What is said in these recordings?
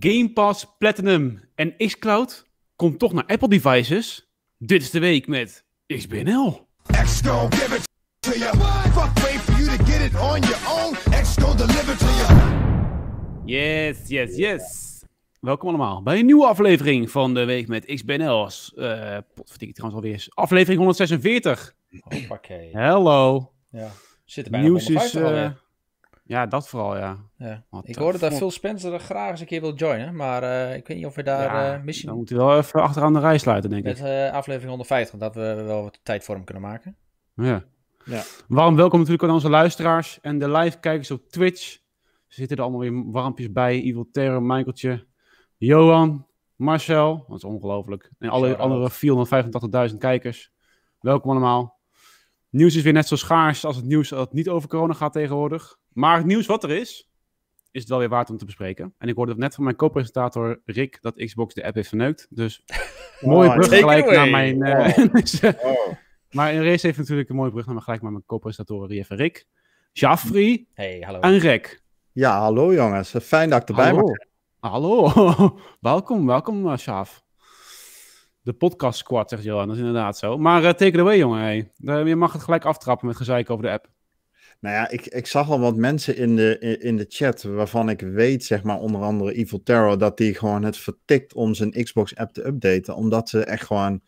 Game Pass Platinum en xCloud komt toch naar Apple devices? Dit is de week met XBNL. give it to deliver to you. Yes, yes, yes. Welkom allemaal bij een nieuwe aflevering van de week met XBNL. Uh, het trouwens alweer. Aflevering 146. Hoppakee. Hello. Ja, zitten bijna Nieuws is, ja, dat vooral, ja. ja. Ik hoorde dat Phil Spencer er graag eens een keer wil joinen, maar eh, ik weet niet of we daar ja, eh, misschien... Dan moet hij wel even achteraan de rij sluiten, denk ik. Met eh, aflevering 150, dat we wel wat tijd voor hem kunnen maken. Ja. ja. Warm welkom natuurlijk aan onze luisteraars en de live-kijkers op Twitch. Er zitten er allemaal weer warmpjes bij. Evil Terror, Michaeltje, Johan, Marcel. Dat is ongelooflijk. En alle andere 485.000 kijkers. Welkom allemaal. Nieuws is weer net zo schaars als het nieuws dat niet over corona gaat tegenwoordig. Maar het nieuws wat er is, is het wel weer waard om te bespreken. En ik hoorde net van mijn co-presentator Rick dat Xbox de app heeft verneukt. Dus mooi mooie brug gelijk naar mijn... Eh, dus, eh, maar in race heeft natuurlijk een mooie brug naar mijn, gelijk naar mijn co-presentatoren Rief en Rick. Jafri hey, hallo. en Rick. Ja, hallo jongens. Fijn dat ik erbij ben. Hallo. welkom, welkom eh, Sjaf. De podcast squad, zegt Johan. Dat is inderdaad zo. Maar eh, take it away, jongen. Hey. Eh, je mag het gelijk aftrappen met gezeik over de app. Nou ja, ik, ik zag al wat mensen in de, in, de chat waarvan ik weet, zeg maar, onder andere Evil Terror, dat die gewoon het vertikt om zijn Xbox-app te updaten. Omdat ze echt gewoon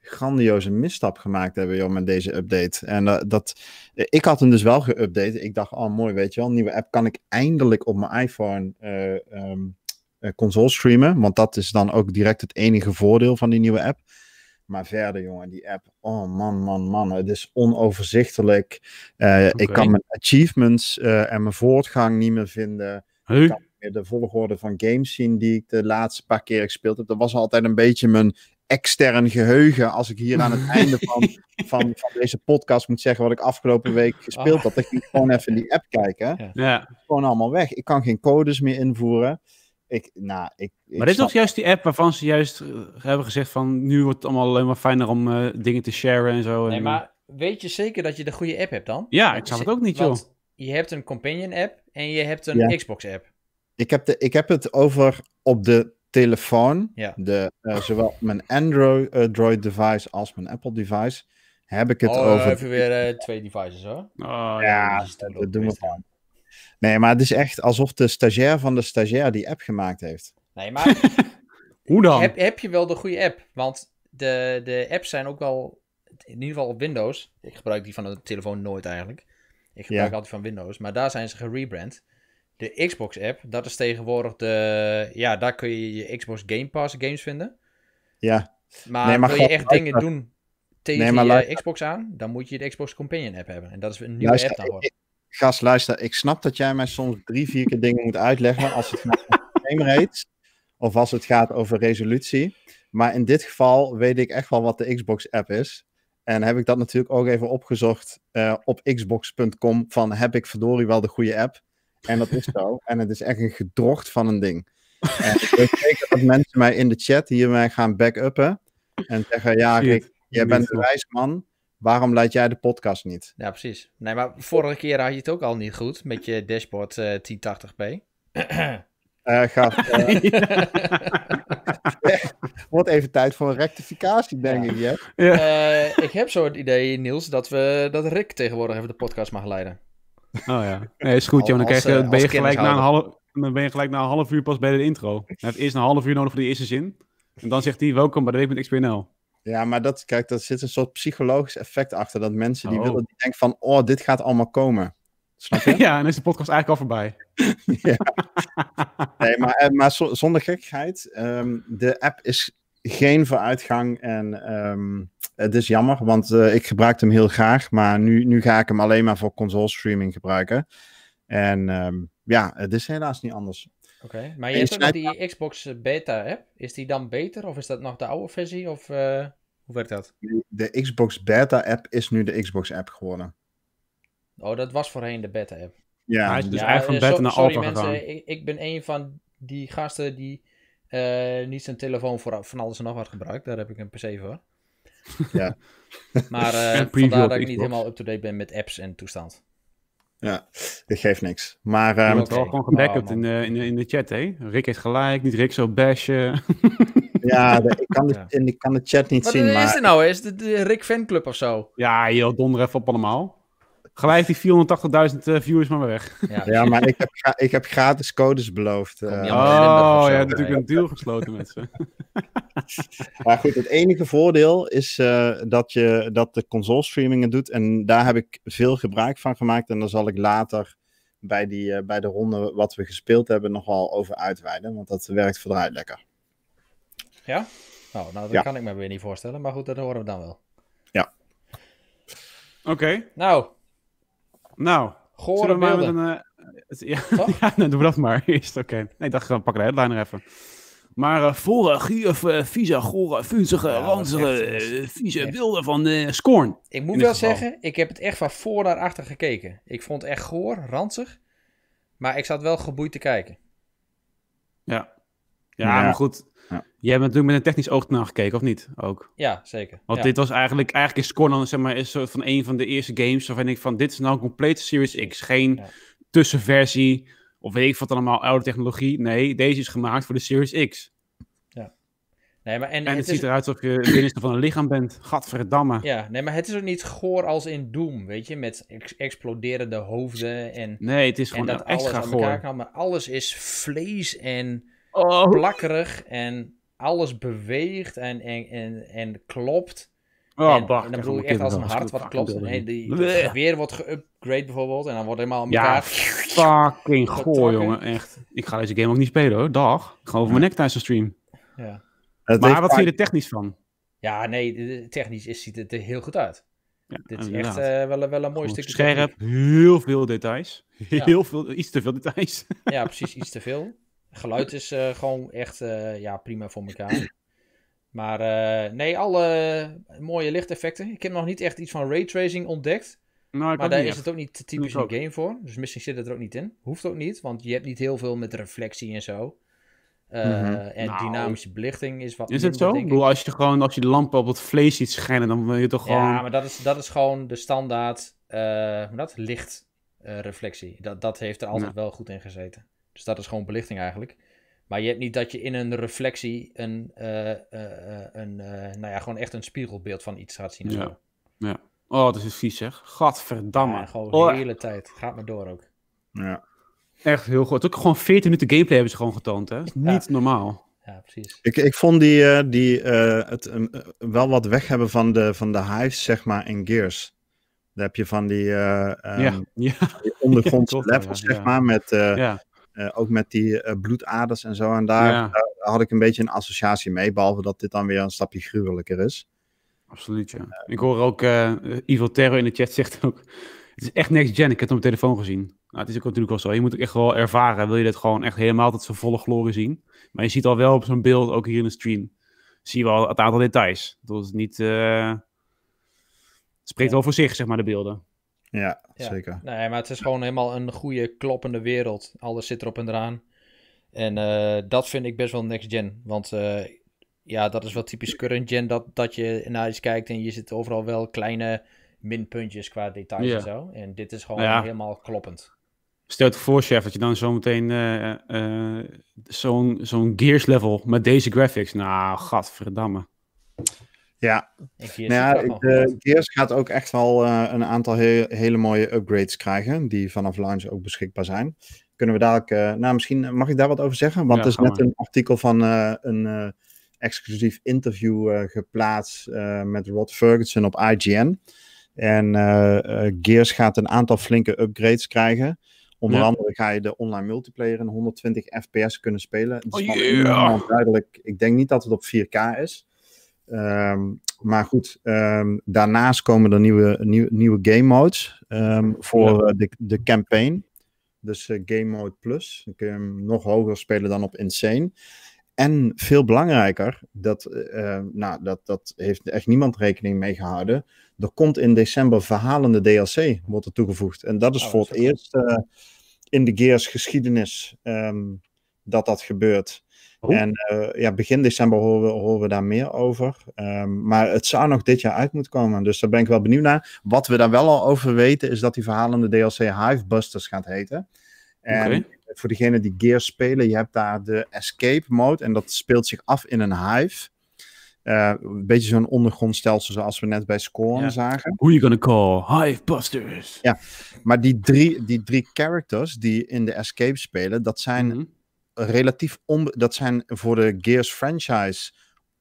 grandioze misstap gemaakt hebben, joh, met deze update. En eh, dat, ik had hem dus wel geüpdate. Ik dacht, oh mooi, weet je wel, een nieuwe app kan ik eindelijk op mijn iPhone ehm, eh, console streamen. Want dat is dan ook direct het enige voordeel van die nieuwe app. Maar verder, jongen, die app. Oh man, man, man. Het is onoverzichtelijk. Eh, ik kan mijn achievements eh, en mijn voortgang niet meer vinden. Ik kan meer de volgorde van games zien die ik de laatste paar keer gespeeld heb. Dat was altijd een beetje mijn extern geheugen. Als ik hier aan het einde van, van, van, deze podcast moet zeggen wat ik afgelopen week gespeeld oh. had. dat ik gewoon even in die app kijken. Ja. Gewoon allemaal weg. Ik kan geen codes meer invoeren. Ik, nou, ik, maar dit is toch juist die app waarvan ze juist eh, hebben gezegd van... nu wordt het allemaal alleen maar fijner om eh, dingen te sharen en zo. En... Nee, maar weet je zeker dat je de goede app hebt dan? Ja, ik zag het ook niet, joh. je hebt een Companion app en je hebt een Xbox app. Ik heb, de, ik heb het over op de telefoon. Ja. De, eh, zowel mijn Android device als mijn Apple device heb ik het oh, over... even weer twee devices, hoor. Oh, ja, dat doen we gewoon. Nee, maar het is echt alsof de stagiair van de stagiair die app gemaakt heeft. Nee, maar... Hoe dan? Heb, heb je wel de goede app? Want de, de apps zijn ook wel, in ieder geval op Windows. Ik gebruik die van de telefoon nooit eigenlijk. Ik gebruik altijd van Windows. Maar daar zijn ze gerebrand. De Xbox app, dat is tegenwoordig de... Ja, daar kun je je Xbox Game Pass games vinden. Ja. Maar, nee, wil je echt dingen doen tegen je Xbox aan, dan moet je de Xbox Companion app hebben. En dat is een nieuwe app naar Ik, Gast, luister, ik snap dat jij mij soms drie, vier keer dingen moet uitleggen als het gaat om frame rates of als het gaat over resolutie. Maar in dit geval weet ik echt wel wat de Xbox-app is. En heb ik dat natuurlijk ook even opgezocht eh, op xbox.com van heb ik verdorie wel de goede app? En dat is zo. en het is echt een gedrocht van een ding. ik weet zeker dat mensen mij in de chat hiermee gaan back-uppen en zeggen, ja jij bent de wijs man. Waarom leid jij de podcast niet? Ja, precies. Nee, maar vorige keer had je het ook al niet goed met je dashboard uh, 1080p. Uh, gaat, uh... Wordt even tijd voor een rectificatie, denk ik. Eh, ik heb zo het idee, Niels, dat, we, dat Rick tegenwoordig even de podcast mag leiden. Oh ja. Nee, is goed, joh. Dan, eh, ben, je gelijk na een half, ben je gelijk na een half uur pas bij de intro. Hij nou, heeft eerst een half uur nodig voor die eerste zin. En dan zegt hij: Welkom bij de Week met XPNL. Ja, maar dat, kijk, daar zit een soort psychologisch effect achter. Dat mensen die oh. willen, die denken van, oh, dit gaat allemaal komen. Snap je? ja, en is de podcast eigenlijk al voorbij. ja. Nee, maar, eh, maar zonder gekheid. Ehm, de app is geen vooruitgang en ehm, het is jammer, want eh, ik gebruik hem heel graag. Maar nu, nu ga ik hem alleen maar voor console streaming gebruiken. En ehm, ja, het is helaas niet anders. Oké, maar je, hebt ook die Xbox eh, Beta app. Is die dan beter of is dat nog de oude versie? Of eh, hoe werkt dat? De Xbox Beta app is nu de Xbox app geworden. Oh, dat was voorheen de Beta app. Ja, hij is dus eigenlijk van eh, Beta naar Alpha sorry, gegaan. Mensen, ik, ik, ben een van die gasten die niet zijn telefoon voor van alles en nog wat gebruikt. Daar heb ik een PC voor. Ja. maar uh, vandaar dat ik niet helemaal up-to-date ben met apps en toestand. Ja, dit geeft niks. Maar, het ehm, wordt wel gewoon gebackupt in, de, eh, in, de, in de chat, hè? Rick heeft gelijk, niet Rick zo bashen. ja, ik, kan de, ik kan de chat niet maar, zien. Wat is er nou? Is het de, Rick fanclub of zo? Ja, joh, donder even op allemaal. Gelijk die 480.000 eh, viewers maar weer weg. Ja, maar ik heb, ik heb gratis codes beloofd. Eh, oh, je hebt natuurlijk een deal gesloten met ze. maar goed, het enige voordeel is eh, dat, je, dat de console streamingen doet. En daar heb ik veel gebruik van gemaakt. En daar zal ik later bij, die, bij de ronde wat we gespeeld hebben nogal over uitweiden. Want dat werkt vooruit lekker. Ja? Oh, nou, dat kan ik me weer niet voorstellen. Maar goed, dat horen we dan wel. Ja. Oké. Nou, nou, Goor we maar met een... Eh, ja, nee, doen we dat maar eerst. Oké. Nee, ik dacht, we pakken de headliner even. Maar uh, eh, vorige, eh, of vieze, gore, vunzige, ranzige, vieze beelden van uh, Scorn. Ik moet wel zeggen, ik heb het echt van voor naar achter gekeken. Ik vond het echt goor, ranzig. Maar ik zat wel geboeid te kijken. Ja. Ja, nou ja. maar goed. Ja. Jij hebt natuurlijk met een technisch oog naar gekeken, of niet? Ook. Ja, zeker. Want dit was eigenlijk, eigenlijk is Conan zeg maar, is soort van een van de eerste games waarvan ik van, dit is nou een complete Series X. Geen tussenversie of weet ik wat allemaal, oude technologie. Nee, deze is gemaakt voor de Series X. Ja. Nee, maar en, het, ziet eruit alsof je minister van een lichaam bent. Gadverdamme. Ja, nee, maar het is ook niet goor als in Doom, weet je? Met exploderende hoofden en... Nee, het is gewoon en dat goor. maar alles is vlees en oh. plakkerig en alles beweegt en, en, en, en klopt. Oh, en, en dan bedoel ik echt als een hart wat klopt. en die weer wordt ge-upgrade bijvoorbeeld. En dan wordt helemaal een. Ja, fucking goor, jongen. Echt. Ik ga deze game ook niet spelen, hoor. Dag. Ik ga over mijn nek tijdens de stream. Ja. maar wat vind je er technisch van? Ja, nee. Technisch ziet het er heel goed uit. Dit is echt eh, wel, wel een mooi stuk. Scherp. Heel veel details. Heel veel... Iets te veel details. Ja, precies. Iets te veel. Geluid is eh, gewoon echt eh, ja, prima voor elkaar. Maar eh, nee, alle mooie lichteffecten. Ik heb nog niet echt iets van raytracing ontdekt. Nou, maar daar is het ook niet typisch een game voor. Dus misschien zit het er ook niet in. Hoeft ook niet, want je hebt niet heel veel met reflectie en zo. Mhm. En nou. dynamische belichting is wat. Is het zo? Ik bedoel, als je gewoon als je de lampen op het vlees ziet schijnen, dan wil je toch gewoon. Ja, maar dat is, dat is gewoon de standaard dat, lichtreflectie. dat, dat heeft er altijd wel goed in gezeten. Dus dat is gewoon belichting eigenlijk. Maar je hebt niet dat je in een reflectie een, eh, eh, eh, een nou ja, gewoon echt een spiegelbeeld van iets gaat zien. Ja. ja. Oh, dat is vies zeg. Gadverdamme. gewoon de oh, hele tijd. Gaat maar door ook. Ja. Echt heel goed. Ook gewoon 14 minuten gameplay hebben ze gewoon getoond, hè? Is niet normaal. Ja, precies. Ik, ik vond die, die het wel wat weg hebben van de, van de hives, zeg maar, in Gears. Daar heb je van die, um, ja. Ja. die ondergrondse levels, zeg maar, met Ja. Eh, ook met die eh, bloedaders en zo. En daar, had ik een beetje een associatie mee. Behalve dat dit dan weer een stapje gruwelijker is. Absoluut, ja. ik hoor ook Evil eh, Terror in de chat zegt ook... Het is echt next gen. Ik heb het op mijn telefoon gezien. Nou, het is ook natuurlijk wel zo. Je moet het echt wel ervaren. Wil je dit gewoon echt helemaal tot zijn volle glorie zien? Maar je ziet al wel op zo'n beeld, ook hier in de stream... zie je wel het aantal details. Dat is niet... het spreekt wel voor zich, zeg maar, de beelden. Ja, zeker. Nee, nou maar het is gewoon helemaal een goede, kloppende wereld. Alles zit erop en eraan. En eh, dat vind ik best wel next gen. Want eh, ja, dat is wel typisch current gen. Dat, dat je naar iets kijkt en je zit overal wel kleine minpuntjes qua details en zo. En dit is gewoon nou helemaal kloppend. Stel het voor, chef, dat je dan zometeen uh, zo'n zo'n Gears level met deze graphics... Nou, gadverdamme. Ja, nou ja eh, Gears gaat ook echt wel eh, een aantal hele mooie upgrades krijgen, die vanaf launch ook beschikbaar zijn. Kunnen we dadelijk, eh, nou misschien mag ik daar wat over zeggen, want er is net een artikel van een exclusief interview geplaatst met Rod Ferguson op IGN. En Gears gaat een aantal flinke upgrades krijgen. Onder andere ga je de online multiplayer in 120 fps kunnen spelen. Oh, duidelijk, ik denk niet dat het op 4K is. Ehm, maar goed, ehm, daarnaast komen er nieuwe, nieuwe game modes ehm, voor eh, de, de campaign. Dus eh, Game Mode Plus. Dan kun je hem nog hoger spelen dan op Insane. En veel belangrijker, dat, eh, nou, dat, dat heeft echt niemand rekening mee gehouden. Er komt in december verhalende DLC, wordt er toegevoegd. En dat is oh, voor het eerst eerst in de Gears geschiedenis dat dat gebeurt. En eh, ja, begin december horen we, horen we daar meer over. Ehm, maar het zou nog dit jaar uit moeten komen. Dus daar ben ik wel benieuwd naar. Wat we daar wel al over weten, is dat die verhalende DLC Hivebusters gaat heten. En voor degenen die gear spelen, je hebt daar de escape mode. En dat speelt zich af in een hive. Eh, een beetje zo'n ondergrondstelsel zoals we net bij Scorn zagen. Who are you gonna call? Hivebusters. Ja, maar die drie, die drie characters die in de escape spelen, dat zijn mhm relatief on... Dat zijn voor de Gears franchise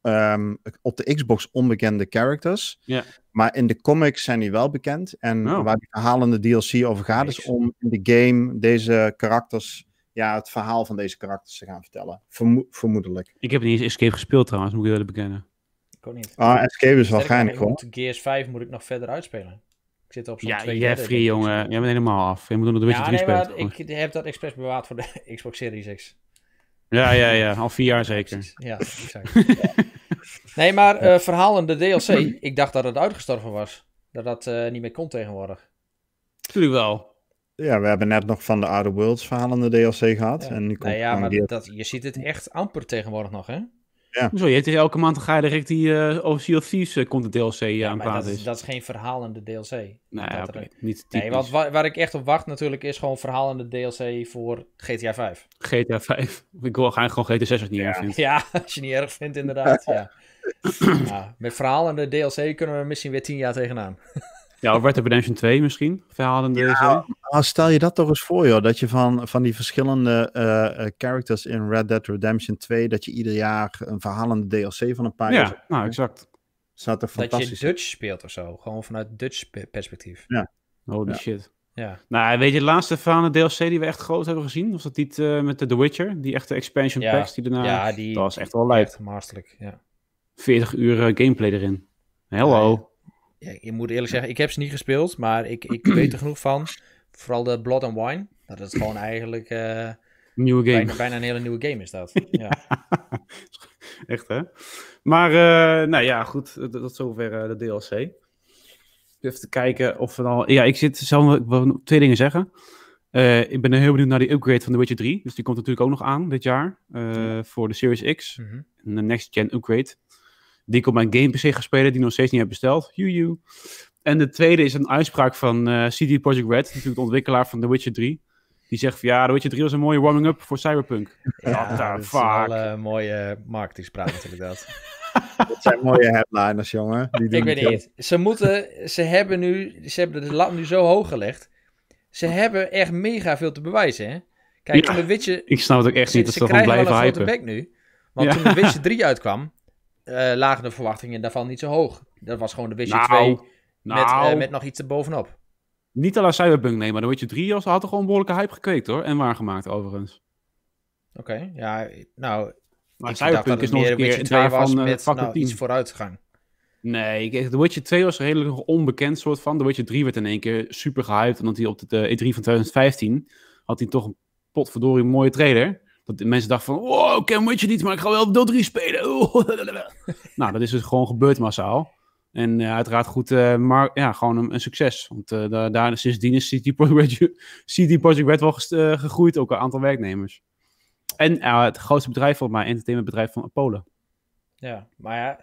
ehm, op de Xbox onbekende characters. Yeah. Maar in de comics zijn die wel bekend. En oh. waar de verhalende DLC over gaat, is om in de game deze karakters... Ja, het verhaal van deze karakters te gaan vertellen. vermoedelijk. Ik heb niet eens Escape gespeeld trouwens, moet ik eerlijk bekennen. Ik niet. Ah, Escape is wel geinig hoor. Gears 5 moet ik nog verder uitspelen. Ik zit op zo'n ja, twee Jeffrey, jongen. Jij bent helemaal af. Je moet nog beetje Witcher ja, spelen. ik heb dat expres bewaard voor de Xbox Series X. Ja, ja, ja. Al vier jaar zeker. Ja, exact. nee, maar uh, de DLC. Ik dacht dat het uitgestorven was. Dat dat eh, niet meer kon tegenwoordig. Tuurlijk wel. Ja, we hebben net nog van de Outer Worlds de DLC gehad. Ja. En nu komt ja, maar dat, je ziet het echt amper tegenwoordig nog, hè? Ja. Zo, je hebt elke maand ga je direct die uh, Sea of Thieves uh, komt de DLC ja, aan maar dat, is. dat is geen verhalende DLC. Nou nee, ja, okay. niet typisch. Nee, want waar, ik echt op wacht natuurlijk is gewoon verhalende DLC voor GTA 5. GTA 5. Ik wil eigenlijk gewoon GTA 6 als je niet erg vindt. Ja, als je niet erg vindt inderdaad. ja. met verhalende DLC kunnen we misschien weer 10 jaar tegenaan. Ja, of Red Dead Redemption 2 misschien, verhalen deze. Ja, stel je dat toch eens voor, joh. Dat je van, van die verschillende eh, eh, characters in Red Dead Redemption 2... dat je ieder jaar een verhalende DLC van een paar... Ja, jaar... nou, exact. Staat er fantastisch. Dat je Dutch speelt of zo. Gewoon vanuit Dutch perspectief. Ja. Holy shit. Ja. Nou, weet je, de laatste van de DLC die we echt groot hebben gezien, was dat niet eh, met de The Witcher? Die echte expansion ja. packs die daarna... Ja, die... was echt wel leuk. Echt masterlijk, ja. 40 uur gameplay erin. Hello ja, ik moet eerlijk zeggen, ik heb ze niet gespeeld, maar ik, ik weet er genoeg van. Vooral de Blood and Wine. Dat is gewoon eigenlijk... Eh, een nieuwe game. Bijna, bijna, een hele nieuwe game is dat. ja. Echt, hè? Maar, uh, nou ja, goed. Dat, zover eh, de DLC. Even te kijken of we dan... Ja, ik zit zelf wel twee dingen zeggen. ik ben heel benieuwd naar die upgrade van The Witcher 3. Dus die komt natuurlijk ook nog aan dit jaar. Voor de Series X. Mm Een next-gen upgrade die ik op mijn game PC ga spelen, die nog steeds niet heb besteld. Juju. En de tweede is een uitspraak van eh, CD Projekt Red, natuurlijk de ontwikkelaar van The Witcher 3. Die zegt van ja, The Witcher 3 was een mooie warming-up voor Cyberpunk. Ja, dat is wel een uh, mooie marketingspraak natuurlijk dat. dat zijn mooie headliners, jongen. Die doen ik weet niet. Ze moeten, ze hebben nu, ze hebben de lat nu zo hoog gelegd. Ze hebben echt mega veel te bewijzen, hè? Kijk, ja, toen Witcher... Ik snap het ook echt niet, dat ze, gewoon blijven hypen. nu. Want toen de Witcher 3 uitkwam, uh, lagen de verwachtingen daarvan niet zo hoog. Dat was gewoon de Witcher nou, 2 met, eh, nou. met nog iets erbovenop. Niet alleen Cyberpunk, nee, maar dan Witcher 3 als had er gewoon behoorlijke hype gekweekt hoor. En waargemaakt overigens. Oké, ja, nou. Maar Cyberpunk is nog een keer daarvan was eh, met nou, iets Nee, de Witcher 2 was een redelijk onbekend soort van. de Witcher 3 werd in één keer super gehyped. Omdat hij op de E3 e van 2015 had hij toch een potverdorie mooie trailer de mensen dachten van, wow, Cam je niet, maar ik ga wel door 3 spelen. nou, dat is dus gewoon gebeurd massaal. En eh, uiteraard goed, eh, maar ja, gewoon een, succes. Want uh, daar, daar, sindsdien is City Projekt Red, Projekt Red wel gegroeid, ook een aantal werknemers. En het grootste bedrijf volgens mij, entertainmentbedrijf van Polen. Ja, maar ja,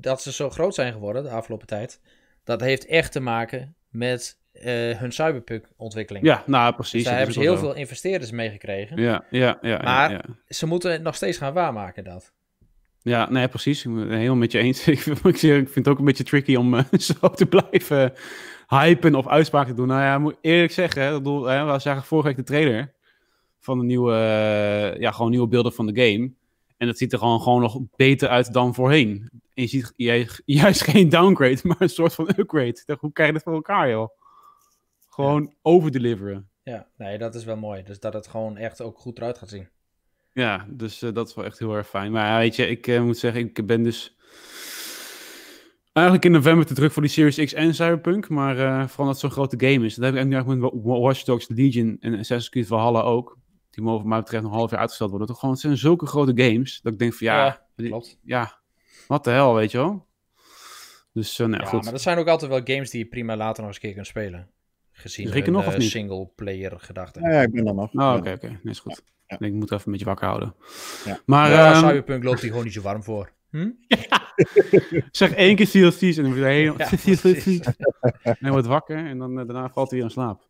dat ze zo groot zijn geworden de afgelopen tijd, dat heeft echt te maken met eh, hun cyberpunk-ontwikkeling. Ja, nou precies. Dus daar hebben ze heel veel investeerders meegekregen. Ja, ja, ja. Maar ze moeten het nog steeds gaan waarmaken dat. Ja, nee, precies. Ik ben het heel met je eens. ik, vind het ook een beetje tricky om eh, zo te blijven hypen of uitspraken te doen. Nou ja, moet eerlijk zeggen, hè, bedoel, hè, we zagen vorige week de trailer van de nieuwe, eh, ja, gewoon nieuwe beelden van de game. En dat ziet er gewoon, gewoon nog beter uit dan voorheen. En je ziet juist geen downgrade, maar een soort van upgrade. Hoe krijg je dat voor elkaar, joh? Gewoon overdeliveren. Ja, nee, dat is wel mooi. Dus dat het gewoon echt ook goed eruit gaat zien. Ja, dus eh, dat is wel echt heel erg fijn. Maar weet je, ik eh, moet zeggen, ik ben dus eigenlijk in november te druk voor die Series X en Cyberpunk. Maar uh, vooral dat het zo'n grote game is. Dat heb ik nu eigenlijk met Watch Dogs Legion en Assassin's Creed Valhalla ook. Die mogen maar mij betreft nog een half jaar uitgesteld worden. Toch gewoon, het zijn zulke grote games dat ik denk van ja, ja, klopt. ja wat de hel, weet je wel. Dus, nou, ja, goed. maar dat zijn ook altijd wel games die je prima later nog eens een keer kunt spelen. Gezien dus nog, eh, of single player gedachte. Ja, ja, ik ben dan nog. Oh, oké, oké. Okay. is goed. Ik moet even een beetje wakker houden. Ja. Maar, ja, ehm, Cyberpunk loopt hier gewoon niet zo warm voor. Hm? zeg één keer CLC's en dan wordt hij wordt wakker en dan, eh, daarna valt hij weer in slaap.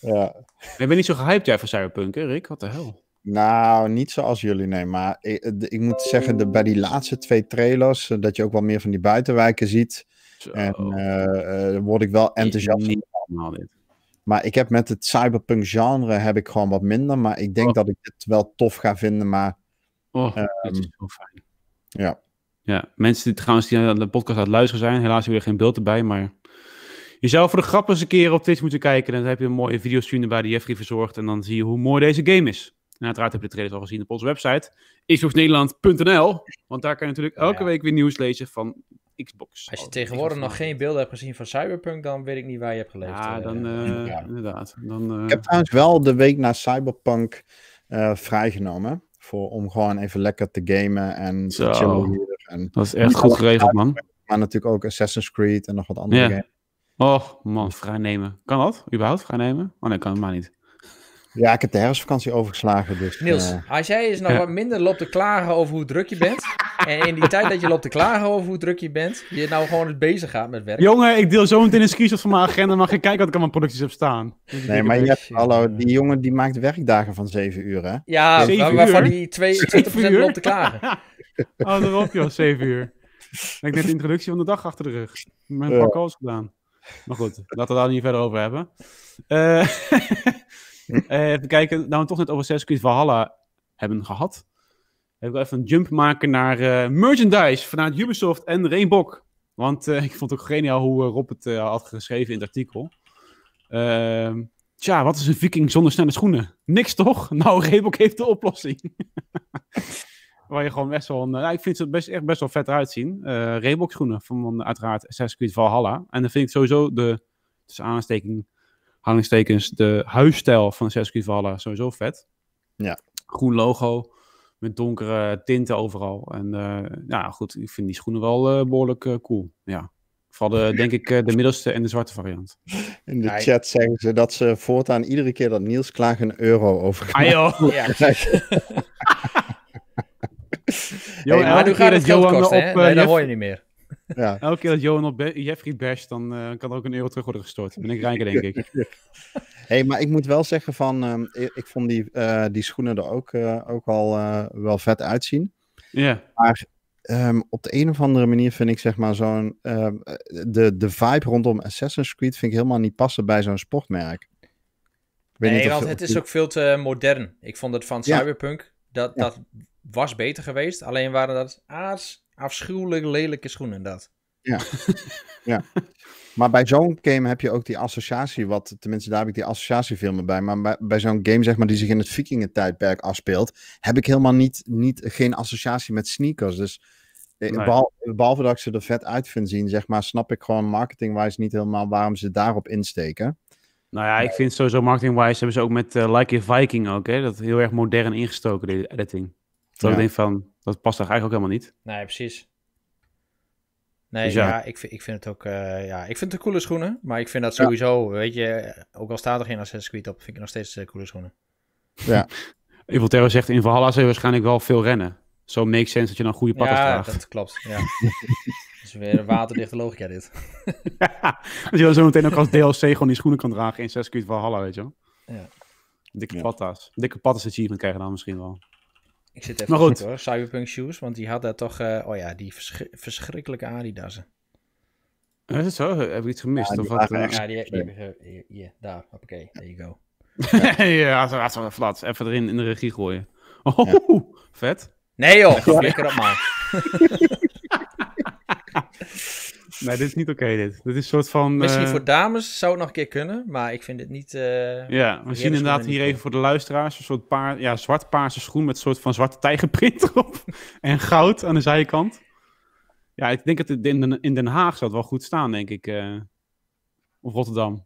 Ja. Ik ben niet zo gehyped jij van Cyberpunk, hè Rick? Wat de hel? Nou, niet zoals jullie, nee. Maar eh, ik, moet zeggen, de, bij die laatste twee trailers, dat je ook wel meer van die buitenwijken ziet... En uh, word ik wel enthousiast dit. Maar ik heb met het cyberpunk genre heb ik gewoon wat minder. Maar ik denk oh. dat ik dit wel tof ga vinden. Maar. Oh, is ehm, fijn. Ja. Ja, mensen die trouwens die aan de podcast aan het luisteren zijn, helaas weer geen beeld erbij, maar je zou voor de grap eens een keer op Twitch moeten kijken. Dan heb je een mooie videostream erbij die Jeffrey verzorgt en dan zie je hoe mooi deze game is. En uiteraard heb je de trailers al gezien op onze website, isofnederland.nl, want daar kan je natuurlijk elke week weer nieuws lezen van Xbox. Als je tegenwoordig nog geen beelden hebt gezien van Cyberpunk, dan weet ik niet waar je hebt geleefd. Ja, eh, dan eh, inderdaad. Dan, Ik eh, heb trouwens wel de week na Cyberpunk uh, vrijgenomen. Voor, om gewoon even lekker te gamen en Zo. te chillen. En dat is echt goed geregeld, man. Maar natuurlijk ook Assassin's Creed en nog wat andere games. Oh man, vrijnemen. Kan dat? Überhaupt vrijnemen? Oh nee, kan het maar niet. Ja, ik heb de herfstvakantie overgeslagen. Dus, Niels, uh... als jij eens nog wat minder loopt te klagen over hoe druk je bent. En in die tijd dat je loopt te klagen over hoe druk je bent, je nou gewoon het bezig gaat met werk. Jongen, ik deel zo meteen een screenshot van mijn agenda, maar ga kijken wat ik aan mijn producties heb staan. nee, maar je, hallo, die jongen die maakt werkdagen van 7 uur, hè? Ja, uur waarvan die 22% 20% loopt te klagen. Oh, dat je joh, 7 uur. ik net de introductie van de dag achter de rug. Mijn ja. parcours gedaan. Maar goed, laten we daar niet verder over hebben. Eh, eh, even kijken, nou we toch net over Assassin's van halle hebben gehad ik wil even een jump maken naar eh, merchandise vanuit Ubisoft en Rainbok. Want eh, ik vond het ook geniaal hoe eh, Rob het had geschreven in het artikel. Ehm, tja, wat is een viking zonder snelle schoenen? Niks toch? Nou, Reebok heeft de oplossing. Waar je gewoon best wel... Een, nou, ik vind ze best, echt best wel vet uitzien. Reebok schoenen van uiteraard Assassin's Creed Valhalla. En dan vind ik sowieso de... aanstekingen, hangstekens, de huisstijl van Assassin's Creed Valhalla sowieso vet. Ja. Groen logo met donkere tinten overal. En eh, ja, goed, ik vind die schoenen wel eh, behoorlijk eh, cool. Ja. Vooral de, denk ik de middelste en de zwarte variant. In de chat zeggen ze dat ze voortaan iedere keer dat Niels klaagt een euro over ah, joh. Ja. maar nu gaat het Johan kosten, op, hè? Nee, dat hoor je niet meer. Ja. Elke keer dat Johan op Jeffrey basht, dan eh, kan ook een euro terug worden gestort. Ben ik rijker, denk ik. hey, maar ik moet wel zeggen van, ehm, ik, vond die, eh, die schoenen er ook, eh, ook al wel vet uitzien. Ja. Maar ehm, op de een of andere manier vind ik zeg maar zo'n, ehm, de, de vibe rondom Assassin's Creed vind ik helemaal niet passen bij zo'n sportmerk. Ik nee, want het is ook veel te modern. Ik vond het van Cyberpunk, dat, dat was beter geweest. Alleen waren dat aards afschuwelijk lelijke schoenen dat. Ja. ja. Maar bij zo'n game heb je ook die associatie, wat, tenminste daar heb ik die associatiefilmen bij, maar bij, bij zo'n game zeg maar die zich in het vikingentijdperk afspeelt, heb ik helemaal niet, niet, geen associatie met sneakers. Dus eh, behalve, behalve, dat ik ze er vet uit vind zien, zeg maar, snap ik gewoon marketingwise niet helemaal waarom ze daarop insteken. Nou ja, ik vind sowieso marketingwise hebben ze ook met eh, Like a Viking ook, hè, dat heel erg modern ingestoken, de editing. Dat ik denk van, dat past daar eigenlijk ook helemaal niet. Nee, precies. Nee, dus ja. ik, vind, ik vind het ook, eh, ja, ik vind de coole schoenen, maar ik vind dat sowieso, weet je, ook al staat er geen Assassin's Creed op, vind ik nog steeds uh, coole schoenen. Ja. Evil Terror zegt, in Valhalla ze je waarschijnlijk wel veel rennen. Zo so makes sense dat je dan goede pakken draagt. Ja, dat klopt, ja. Dat is weer een waterdichte logica, dit. dat je dan zo meteen ook als DLC gewoon die schoenen kan dragen in 6 Creed Valhalla, weet je wel. Ja. Dikke ja. patas. Dikke patas achievement krijgen dan misschien wel. Ik zit even maar goed. hoor, Cyberpunk Shoes, want die had daar toch, eh, oh ja, die verschrikkelijke Adidasen. Dat is zo, heb ik iets gemist? Ja, die, wat? Eh? Ja, eh, daar, oké, there you go. Ja, ja zo, flat, even erin in de regie gooien. Oh, vet. Nee joh, lekker op mij. Nee, dit is niet oké dit. Dit is soort van... Misschien eh, voor dames zou het nog een keer kunnen, maar ik vind het niet... Eh, ja, we zien inderdaad hier even voor de luisteraars een soort paar, ja, zwart-paarse schoen met een soort van zwarte tijgerprint erop. en goud aan de zijkant. Ja, ik denk dat het in, Den, Haag zou het wel goed staan, denk ik. Eh, of Rotterdam.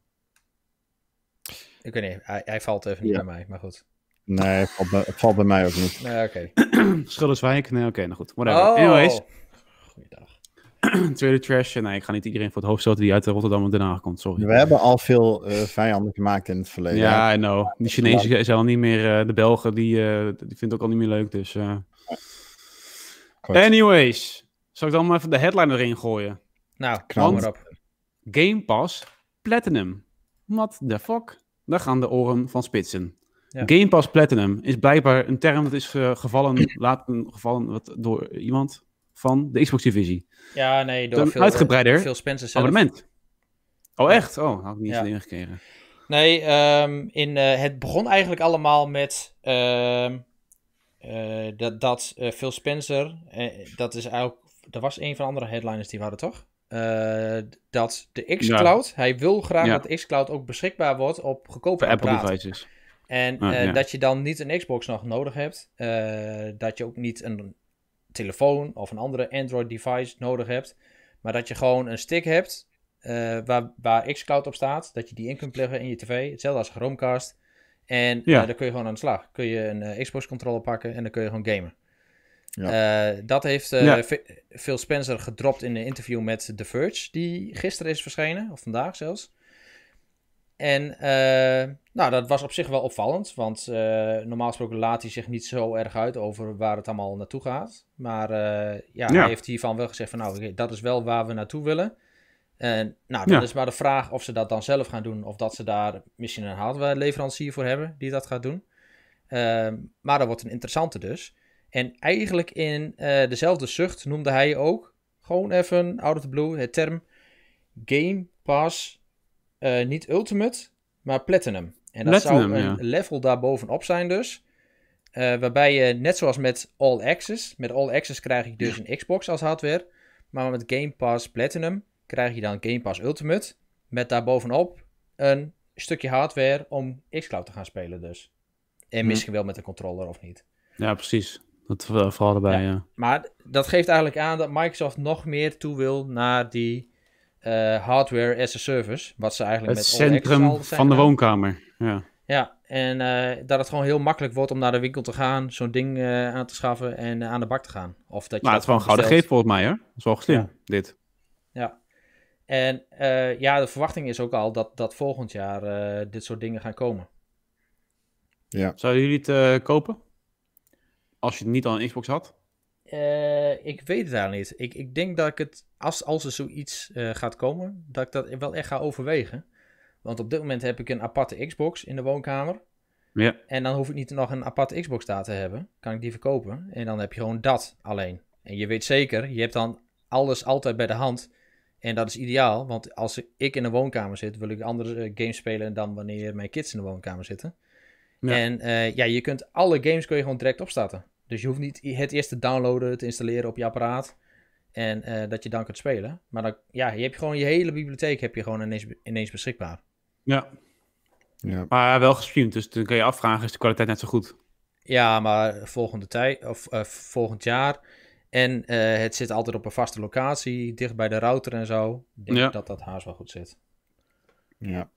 Ik weet niet, hij, valt even niet bij mij, maar goed. Nee, het valt bij, valt bij mij ook niet. Nee, oké. Okay. Schilderswijk, nee, oké, nou goed. Whatever. Oh! Anyways. Goeiedag. tweede trash. Nee, ik ga niet iedereen voor het hoofd zetten die uit Rotterdam en Den komt. Sorry. We hebben al veel uh, eh, vijanden gemaakt in het verleden. Ja, I know. Die Chinezen zijn al niet meer. Eh, de Belgen, die, uh, die vindt ook al niet meer leuk. Dus. Anyways. Zal ik dan maar even de headline erin gooien? Nou, knal maar op. Game Pass Platinum. What the fuck? Daar gaan de oren van spitsen. Game Pass Platinum is blijkbaar een term dat is gevallen, laten gevallen wat, door iemand van de Xbox-divisie. Ja, nee, door veel, uitgebreider veel Spencer zelf. abonnement. Oh, echt? Oh, had ik niet ja. eens ingekregen. Nee, ehm, in, eh, het begon eigenlijk allemaal met ehm, eh, dat, dat eh, Phil Spencer, dat is eigenlijk, dat was een van de andere headliners die we hadden, toch? dat de xCloud, Cloud hij wil graag dat dat xCloud ook beschikbaar wordt op goedkope Apple devices. En ah, dat je dan niet een Xbox nog nodig hebt, dat je ook niet een telefoon of een andere Android device nodig hebt. Maar dat je gewoon een stick hebt eh, waar, waar xCloud op staat. Dat je die in kunt pluggen in je tv. Hetzelfde als Chromecast. En eh, ja. dan kun je gewoon aan de slag. Kun je een eh, Xbox controller pakken en dan kun je gewoon gamen. Ja. dat heeft ja. Phil Spencer gedropt in een interview met The Verge. Die gisteren is verschenen. Of vandaag zelfs. En eh, nou, dat was op zich wel opvallend, want eh, normaal gesproken laat hij zich niet zo erg uit over waar het allemaal naartoe gaat. Maar eh, ja, ja, hij heeft hiervan wel gezegd van nou, dat is wel waar we naartoe willen. En nou, dan is maar de vraag of ze dat dan zelf gaan doen of dat ze daar misschien een leverancier voor hebben die dat gaat doen. Ehm, maar dat wordt een interessante dus. En eigenlijk in dezelfde zucht noemde hij ook, gewoon even out of the blue, het term Game Pass eh, niet Ultimate, maar Platinum. En dat zou een level daarbovenop zijn dus. Eh, waarbij je, net zoals met All Access, met All Access krijg ik dus een Xbox als hardware. Maar met Game Pass Platinum krijg je dan Game Pass Ultimate. Met daarbovenop een stukje hardware om Xcloud te gaan spelen dus. En misschien wel met een controller of niet. Ja, precies. Dat vooral erbij, ja. Maar dat geeft eigenlijk aan dat Microsoft nog meer toe wil naar die eh, hardware as a service. Wat ze eigenlijk het met centrum van de woonkamer. Ja, ja en eh, dat het gewoon heel makkelijk wordt om naar de winkel te gaan, zo'n ding eh, aan te schaffen en aan de bak te gaan. Of dat je maar het het gewoon gouden geeft volgens mij hè? Dat is wel slim, dit. Ja. En ja, de verwachting is ook al dat, dat volgend jaar dit soort dingen gaan komen. Ja. Zouden jullie het kopen? Als je het niet al een Xbox had? Eh, ik weet het daar niet. Ik, ik denk dat ik het, als, als er zoiets eh, gaat komen, dat ik dat wel echt ga overwegen. Want op dit moment heb ik een aparte Xbox in de woonkamer. Ja. En dan hoef ik niet nog een aparte Xbox daar te hebben. Kan ik die verkopen. En dan heb je gewoon dat alleen. En je weet zeker, je hebt dan alles altijd bij de hand. En dat is ideaal, want als ik in de woonkamer zit, wil ik andere eh, games spelen dan wanneer mijn kids in de woonkamer zitten. Ja. En ja, je kunt alle games kun je gewoon direct opstarten. Dus je hoeft niet het eerst te downloaden, te installeren op je apparaat. En eh, dat je dan kunt spelen. Maar dan, ja, je hebt gewoon je hele bibliotheek heb je gewoon ineens, ineens beschikbaar. Ja. ja. Maar eh, wel gestreamd, dus dan kun je afvragen, is de kwaliteit net zo goed? Ja, maar volgende tijd, of eh, volgend jaar. En het zit altijd op een vaste locatie, dicht bij de router en zo. denk ja. dat dat haast wel goed zit. Ja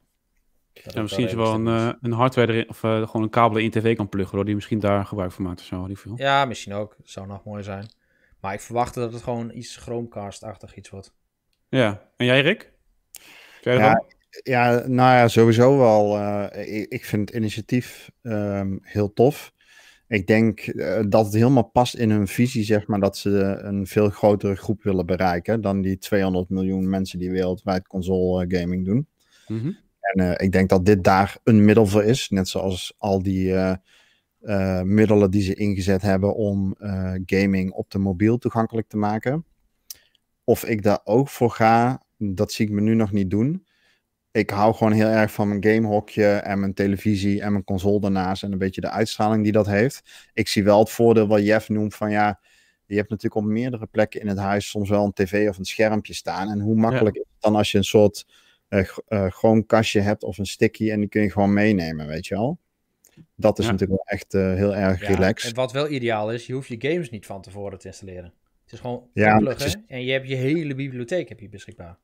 ja, misschien is wel een, eh, een hardware of eh, gewoon een kabel in tv kan pluggen, hoor die misschien daar gebruik van maakt of zo. Ja, misschien ook. Zou nog mooi zijn. Maar ik verwachtte dat het gewoon iets Chromecast-achtig iets wordt. Ja. En jij, Rick? ja, ja, nou ja, sowieso wel. Eh, ik, vind het initiatief ehm, heel tof. Ik denk dat het helemaal past in hun visie, zeg maar, dat ze een veel grotere groep willen bereiken dan die 200 miljoen mensen die wereldwijd console gaming doen. Mhm. En eh, ik denk dat dit daar een middel voor is. Net zoals al die eh, eh, middelen die ze ingezet hebben om gaming op de mobiel toegankelijk te maken. Of ik daar ook voor ga, dat zie ik me nu nog niet doen. Ik hou gewoon heel erg van mijn gamehokje en mijn televisie en mijn console daarnaast en een beetje de uitstraling die dat heeft. Ik zie wel het voordeel wat Jeff noemt van ja, je hebt natuurlijk op meerdere plekken in het huis soms wel een tv of een schermpje staan. En hoe makkelijk is het dan als je een soort eh, eh, gewoon kastje hebt of een sticky en die kun je gewoon meenemen, weet je wel. Dat is natuurlijk wel echt eh, heel erg ja, relaxed. En wat wel ideaal is, je hoeft je games niet van tevoren te installeren. Het is gewoon ja, en je hebt je hele bibliotheek heb je beschikbaar.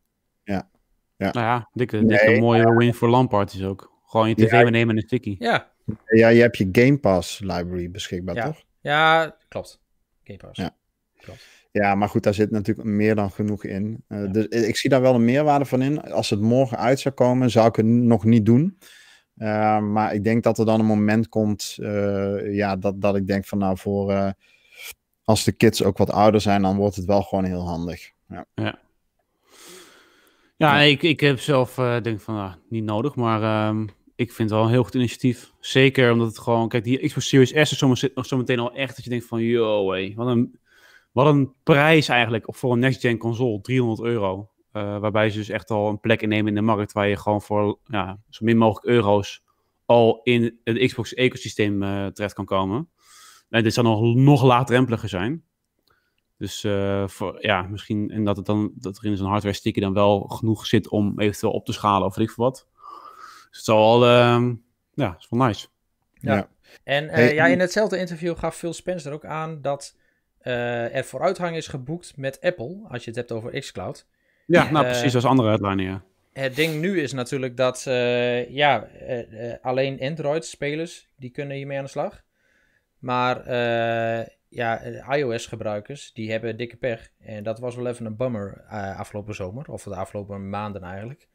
Ja. ja. Nou ja, dikke, dikke mooie win voor LAN is ook. Gewoon je tv meenemen en een sticky. Ja. Ja, je hebt je Game Pass library beschikbaar, toch? Ja, klopt. Game Pass. Ja. Klopt. Ja, maar goed, daar zit natuurlijk meer dan genoeg in. Eh, dus ik zie daar wel een meerwaarde van in. Als het morgen uit zou komen, zou ik het nog niet doen. Eh, maar ik denk dat er dan een moment komt eh, ja, dat, dat ik denk van nou voor als de kids ook wat ouder zijn, dan wordt het wel gewoon heel handig. Ja, ja. ja ik, ik heb zelf denk van nou, niet nodig, maar ehm, ik vind het wel een heel goed initiatief. Zeker omdat het gewoon, kijk, die Xbox Series zit nog zometeen al echt dat je denkt van yo, hey, wat een wat een prijs eigenlijk voor een next-gen console, 300 euro. Eh, waarbij ze dus echt al een plek innemen in de markt waar je gewoon voor ja, zo min mogelijk euro's al in het Xbox-ecosysteem eh, terecht kan komen. En dit zal nog, nog zijn. Dus eh, voor, ja, misschien en dat, het dan, dat er in zo'n hardware sticker dan wel genoeg zit om eventueel op te schalen of weet ik wat. Dus het zal al, ehm, ja, is wel nice. Ja. En hey, ja, in hetzelfde interview gaf Phil Spencer ook aan dat eh, er vooruitgang is geboekt met Apple, als je het hebt over xCloud. Ja, nou eh, precies, als andere headline, Het ding nu is natuurlijk dat eh, ja, alleen Android-spelers die kunnen hiermee aan de slag. Maar ja, iOS-gebruikers die hebben dikke pech. En dat was wel even een bummer afgelopen zomer, of de afgelopen maanden eigenlijk.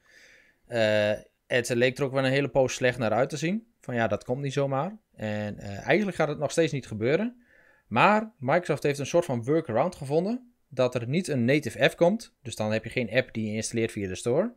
het leek er ook wel een hele poos slecht naar uit te zien. Van ja, dat komt niet zomaar. En eigenlijk gaat het nog steeds niet gebeuren. Maar Microsoft heeft een soort van workaround gevonden. Dat er niet een native app komt. Dus dan heb je geen app die je installeert via de store.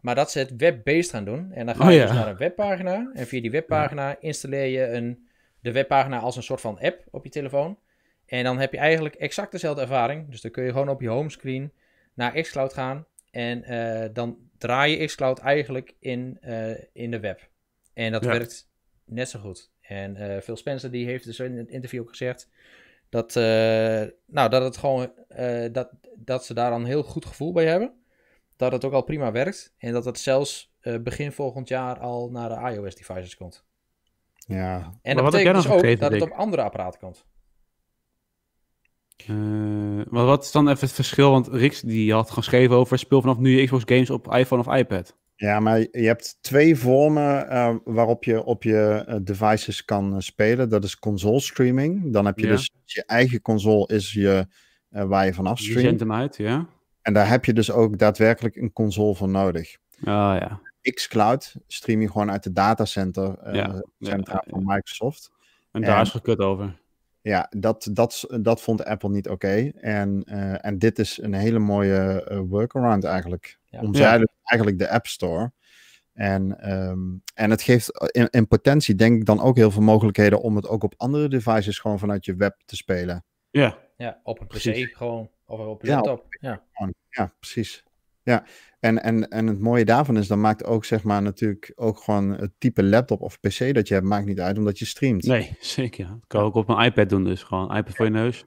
Maar dat ze het web-based gaan doen. En dan ga je oh dus naar een webpagina. En via die webpagina installeer je een, de webpagina als een soort van app op je telefoon. En dan heb je eigenlijk exact dezelfde ervaring. Dus dan kun je gewoon op je homescreen naar xCloud gaan. En eh, dan draai je xCloud eigenlijk in, eh, in de web. En dat werkt net zo goed. En eh, Phil Spencer die heeft dus in het interview ook gezegd dat, eh, nou, dat, het gewoon, eh, dat, dat ze daar een heel goed gevoel bij hebben. Dat het ook al prima werkt. En dat het zelfs begin volgend jaar al naar de iOS devices komt. Ja. En dat betekent dus ook dat het op andere apparaten komt. Uh, maar wat is dan even het verschil? Want Rix die had geschreven over speel vanaf nu Xbox games op iPhone of iPad. Ja, maar je hebt twee vormen eh, waarop je op je eh, devices kan eh, spelen. Dat is console streaming. Dan heb je dus je eigen console is je, waar je vanaf streamt. Je zendt hem uit, ja. En daar heb je dus ook daadwerkelijk een console voor nodig. Ah ja. xCloud stream je gewoon uit de datacenter centra van Microsoft. En daar is gekut over. Ja, dat, dat, dat vond Apple niet oké. En, en dit is een hele mooie workaround eigenlijk omzeilen ja. Dus eigenlijk de App Store. En, ehm, en het geeft in, in, potentie, denk ik, dan ook heel veel mogelijkheden om het ook op andere devices gewoon vanuit je web te spelen. Ja, ja op een PC gewoon. Of op een laptop. ja. ja, precies. Ja, en, en, en het mooie daarvan is, dan maakt ook zeg maar natuurlijk ook gewoon het type laptop of PC dat je hebt, maakt niet uit omdat je streamt. Nee, zeker. Dat kan ook op mijn iPad doen, dus gewoon iPad voor je neus.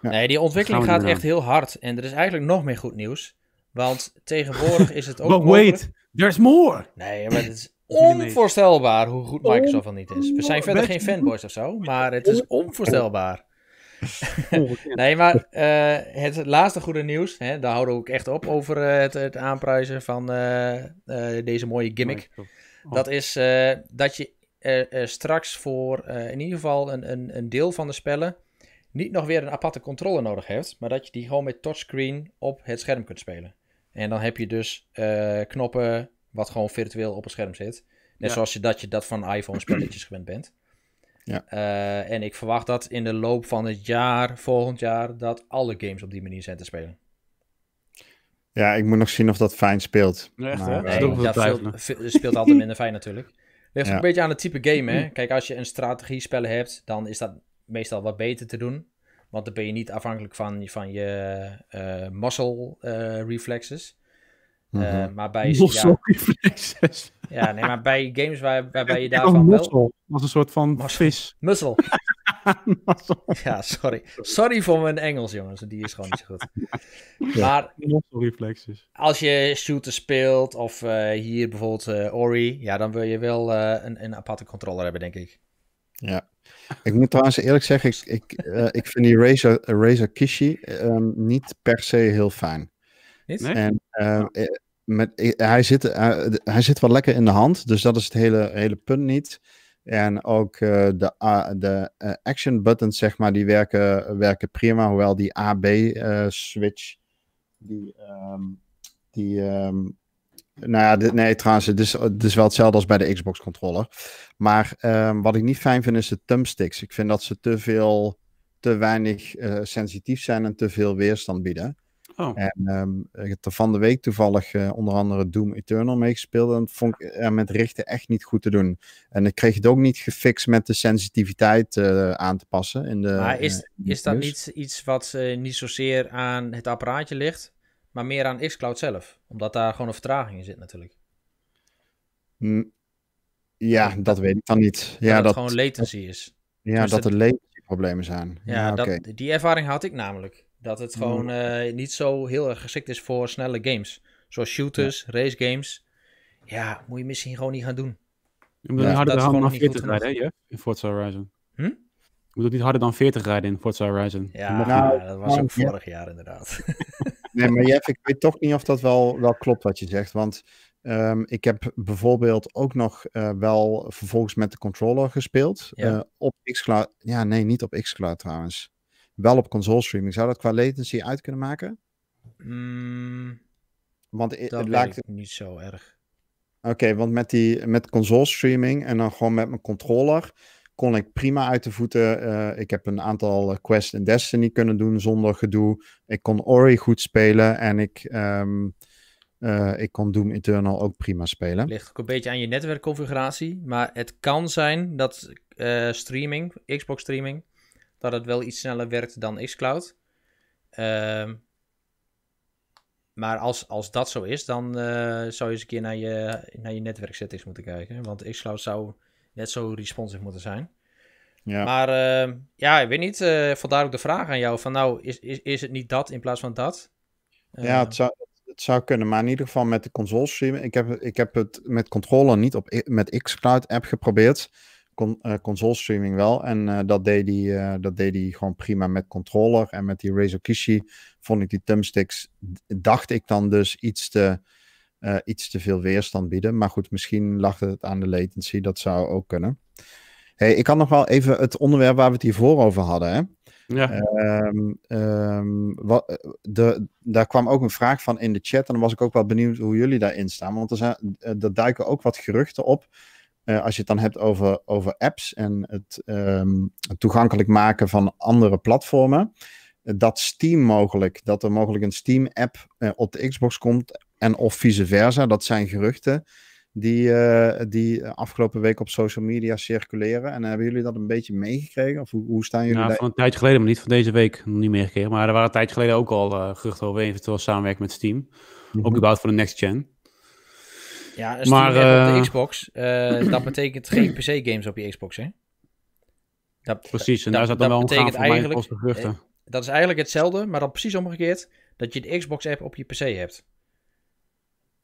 Nee, die ontwikkeling gaat echt heel hard. En er is eigenlijk nog meer goed nieuws. Want tegenwoordig is het ook. wait, there's more! Nee, maar het is onvoorstelbaar hoe goed Microsoft al niet is. We zijn verder geen fanboys of zo, maar het is onvoorstelbaar. nee, maar eh, het laatste goede nieuws, hè, daar houden we ook echt op over eh, het, het, aanprijzen van eh, deze mooie gimmick. Oh. Dat is dat je straks voor in ieder geval een, een, een deel van de spellen niet nog weer een aparte controller nodig hebt, maar dat je die gewoon met touchscreen op het scherm kunt spelen. En dan heb je dus eh, knoppen wat gewoon virtueel op het scherm zit. Net zoals je dat, je dat van iPhone spelletjes gewend bent. Ja. Eh, en ik verwacht dat in de loop van het jaar, volgend jaar, dat alle games op die manier zijn te spelen. Ja, ik moet nog zien of dat fijn speelt. Echt, maar, Nee, dat eh, speelt, altijd minder fijn natuurlijk. Ligt een beetje aan het type game, hè? Kijk, als je een strategiespel hebt, dan is dat meestal wat beter te doen. Want dan ben je niet afhankelijk van, van je uh, muscle eh, reflexes. Mm maar bij muscle reflexes. Ja, nee, maar bij games waar, waarbij je daarvan muscle, wel... was een soort van vis. Muscle. Ja, sorry. Sorry voor mijn Engels, jongens. Die is gewoon niet zo goed. maar muscle reflexes. als je shooter speelt of hier bijvoorbeeld Ori, ja, dan wil je wel een, een aparte controller hebben, denk ik. Ja. Ik moet trouwens eerlijk zeggen, ik, ik, eh, ik vind die Razor, Razor Kishi ehm, niet per se heel fijn. Nee? En ehm, eh, met, eh, hij, zit, hij zit wel lekker in de hand, dus dat is het hele, hele punt niet. En ook de, ah, de action buttons, zeg maar, die werken, werken prima. Hoewel die AB switch, die, ehm, die nou ja, dit, nee, trouwens, het is, het is wel hetzelfde als bij de Xbox controller. Maar ehm, wat ik niet fijn vind is de thumbsticks. Ik vind dat ze te veel, te weinig eh, sensitief zijn en te veel weerstand bieden. Oh. En um, ik heb van de week toevallig eh, onder andere Doom Eternal meegespeeld. En vond ik er eh, met richten echt niet goed te doen. En ik kreeg het ook niet gefixt met de sensitiviteit aan te passen. In de, maar is, is dat niet iets wat niet zozeer aan het apparaatje ligt? maar meer aan xCloud zelf. Omdat daar gewoon een vertraging in zit natuurlijk. Mm, ja, dat, weet ik dan niet. Ja, dat, dat gewoon latency is. Ja, dus dat er latency problemen zijn. Ja, ja dat, die ervaring had ik namelijk. Dat het mm. gewoon eh, niet zo heel erg geschikt is voor snelle games. Zoals shooters, race games. Ja, moet je misschien gewoon niet gaan doen. Je moet ja, harder dan, 40 rijden, hè, in Forza Horizon. Hm? Je moet ook niet harder dan 40 rijden in Forza Horizon. Ja, dat was nou, ook vorig jaar inderdaad. Nee, maar Jeff, ik weet toch niet of dat wel, wel klopt wat je zegt. Want ehm, ik heb bijvoorbeeld ook nog eh, wel vervolgens met de controller gespeeld. Eh, op Xcloud. Ja, nee, niet op Xcloud trouwens. Wel op console streaming. Zou dat qua latency uit kunnen maken? Mm, want het, het lijkt het niet zo erg. Oké, want met, die, met console streaming en dan gewoon met mijn controller kon ik prima uit de voeten. Eh, ik heb een aantal eh, Quest en Destiny kunnen doen zonder gedoe. Ik kon Ori goed spelen en ik, ehm, eh, ik kon Doom Eternal ook prima spelen. Ligt ook een beetje aan je netwerkconfiguratie, maar het kan zijn dat streaming, Xbox streaming, dat het wel iets sneller werkt dan xCloud. Ehm, maar als, als dat zo is, dan zou je eens een keer naar je, naar je netwerksettings moeten kijken. Want xCloud zou net zo responsive moeten zijn. Ja. Maar ehm, ja, ik weet niet. Uh, vandaar ook de vraag aan jou: van nou, is, is, is het niet dat in plaats van dat? ja, eh, het zou, het zou kunnen, maar in ieder geval met de console streaming. Ik heb, ik heb het met controller niet op met Xcloud app geprobeerd. Eh, console streaming wel. En dat, deed die, dat deed die gewoon prima met controller. En met die Razer Kishi vond ik die thumbsticks, dacht ik dan dus iets te eh, iets te veel weerstand bieden. Maar goed, misschien lag het aan de latency. Dat zou ook kunnen. Hey, ik had nog wel even het onderwerp waar we het hiervoor over hadden. Hè? Ja. Ehm, ehm, wat, eh, de, daar kwam ook een vraag van in de chat. En dan was ik ook wel benieuwd hoe jullie daarin staan. Want er, zijn, eh, er duiken ook wat geruchten op. als je het dan hebt over, over apps en ehm, het, toegankelijk maken van andere platformen. dat Steam mogelijk, dat er mogelijk een Steam-app op de Xbox komt en of vice versa, dat zijn geruchten die, eh, die afgelopen week op social media circuleren. En hebben jullie dat een beetje meegekregen? Of hoe, staan jullie nou, Van een tijd geleden, maar niet van deze week, nog niet meegekregen. Maar er waren een tijd geleden ook al uh, geruchten over eventueel samenwerken met Steam. Mhm. Ook gebouwd voor de next gen. Ja, een maar, op de eh, Xbox, dat betekent geen PC-games op je Xbox, hè? Dat, precies, en daar zat dan wel een voor eigenlijk, mij geruchten. dat is eigenlijk hetzelfde, maar dan precies omgekeerd dat je de Xbox-app op je PC hebt.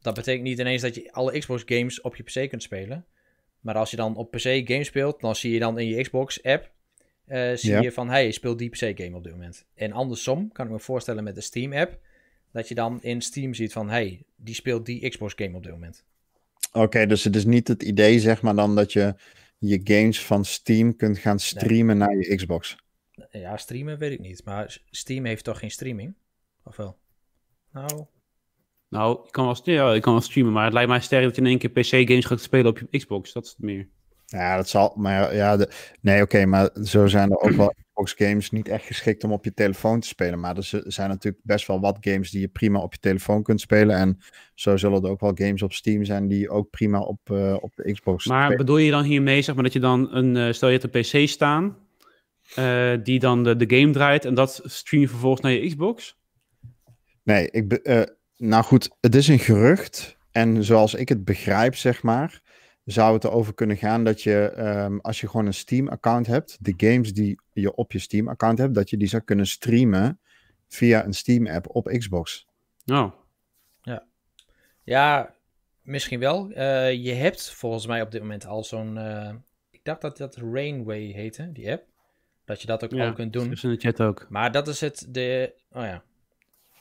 Dat betekent niet ineens dat je alle Xbox games op je PC kunt spelen. Maar als je dan op PC games speelt, dan zie je dan in je Xbox app... Eh, zie je van, hey, speelt die PC game op dit moment. En andersom kan ik me voorstellen met de Steam app... dat je dan in Steam ziet van, hey, die speelt die Xbox game op dit moment. Oké, dus het is niet het idee, zeg maar dan, dat je je games van Steam kunt gaan streamen naar je Xbox. Ja, streamen weet ik niet. Maar Steam heeft toch geen streaming? Of wel? Nou, nou, ik kan, wel, kan streamen, maar het lijkt mij sterk dat je in één keer PC-games gaat spelen op je Xbox. Dat is het meer. Ja, dat zal. Maar ja, nee, oké, maar zo zijn er ook wel Xbox-games niet echt geschikt om op je telefoon te spelen. Maar er zijn natuurlijk best wel wat games die je prima op je telefoon kunt spelen. En zo zullen er ook wel games op Steam zijn die ook prima op, eh, op de Xbox. Maar bedoel je dan hiermee, zeg maar, dat je dan een. Eh, stel je hebt een PC staan, eh, die dan de, de game draait en dat stream je vervolgens naar je Xbox? Nee, ik. Be, nou goed, het is een gerucht. En zoals ik het begrijp, zeg maar, zou het erover kunnen gaan dat je, ehm, als je gewoon een Steam-account hebt, de games die je op je Steam-account hebt, dat je die zou kunnen streamen via een Steam-app op Xbox. Nou. Oh. Ja. ja, misschien wel. Eh, je hebt volgens mij op dit moment al zo'n. Eh, ik dacht dat dat Rainway heette, die app. Dat je dat ook al kunt doen. is in de chat ook. Maar dat is het. De, oh ja,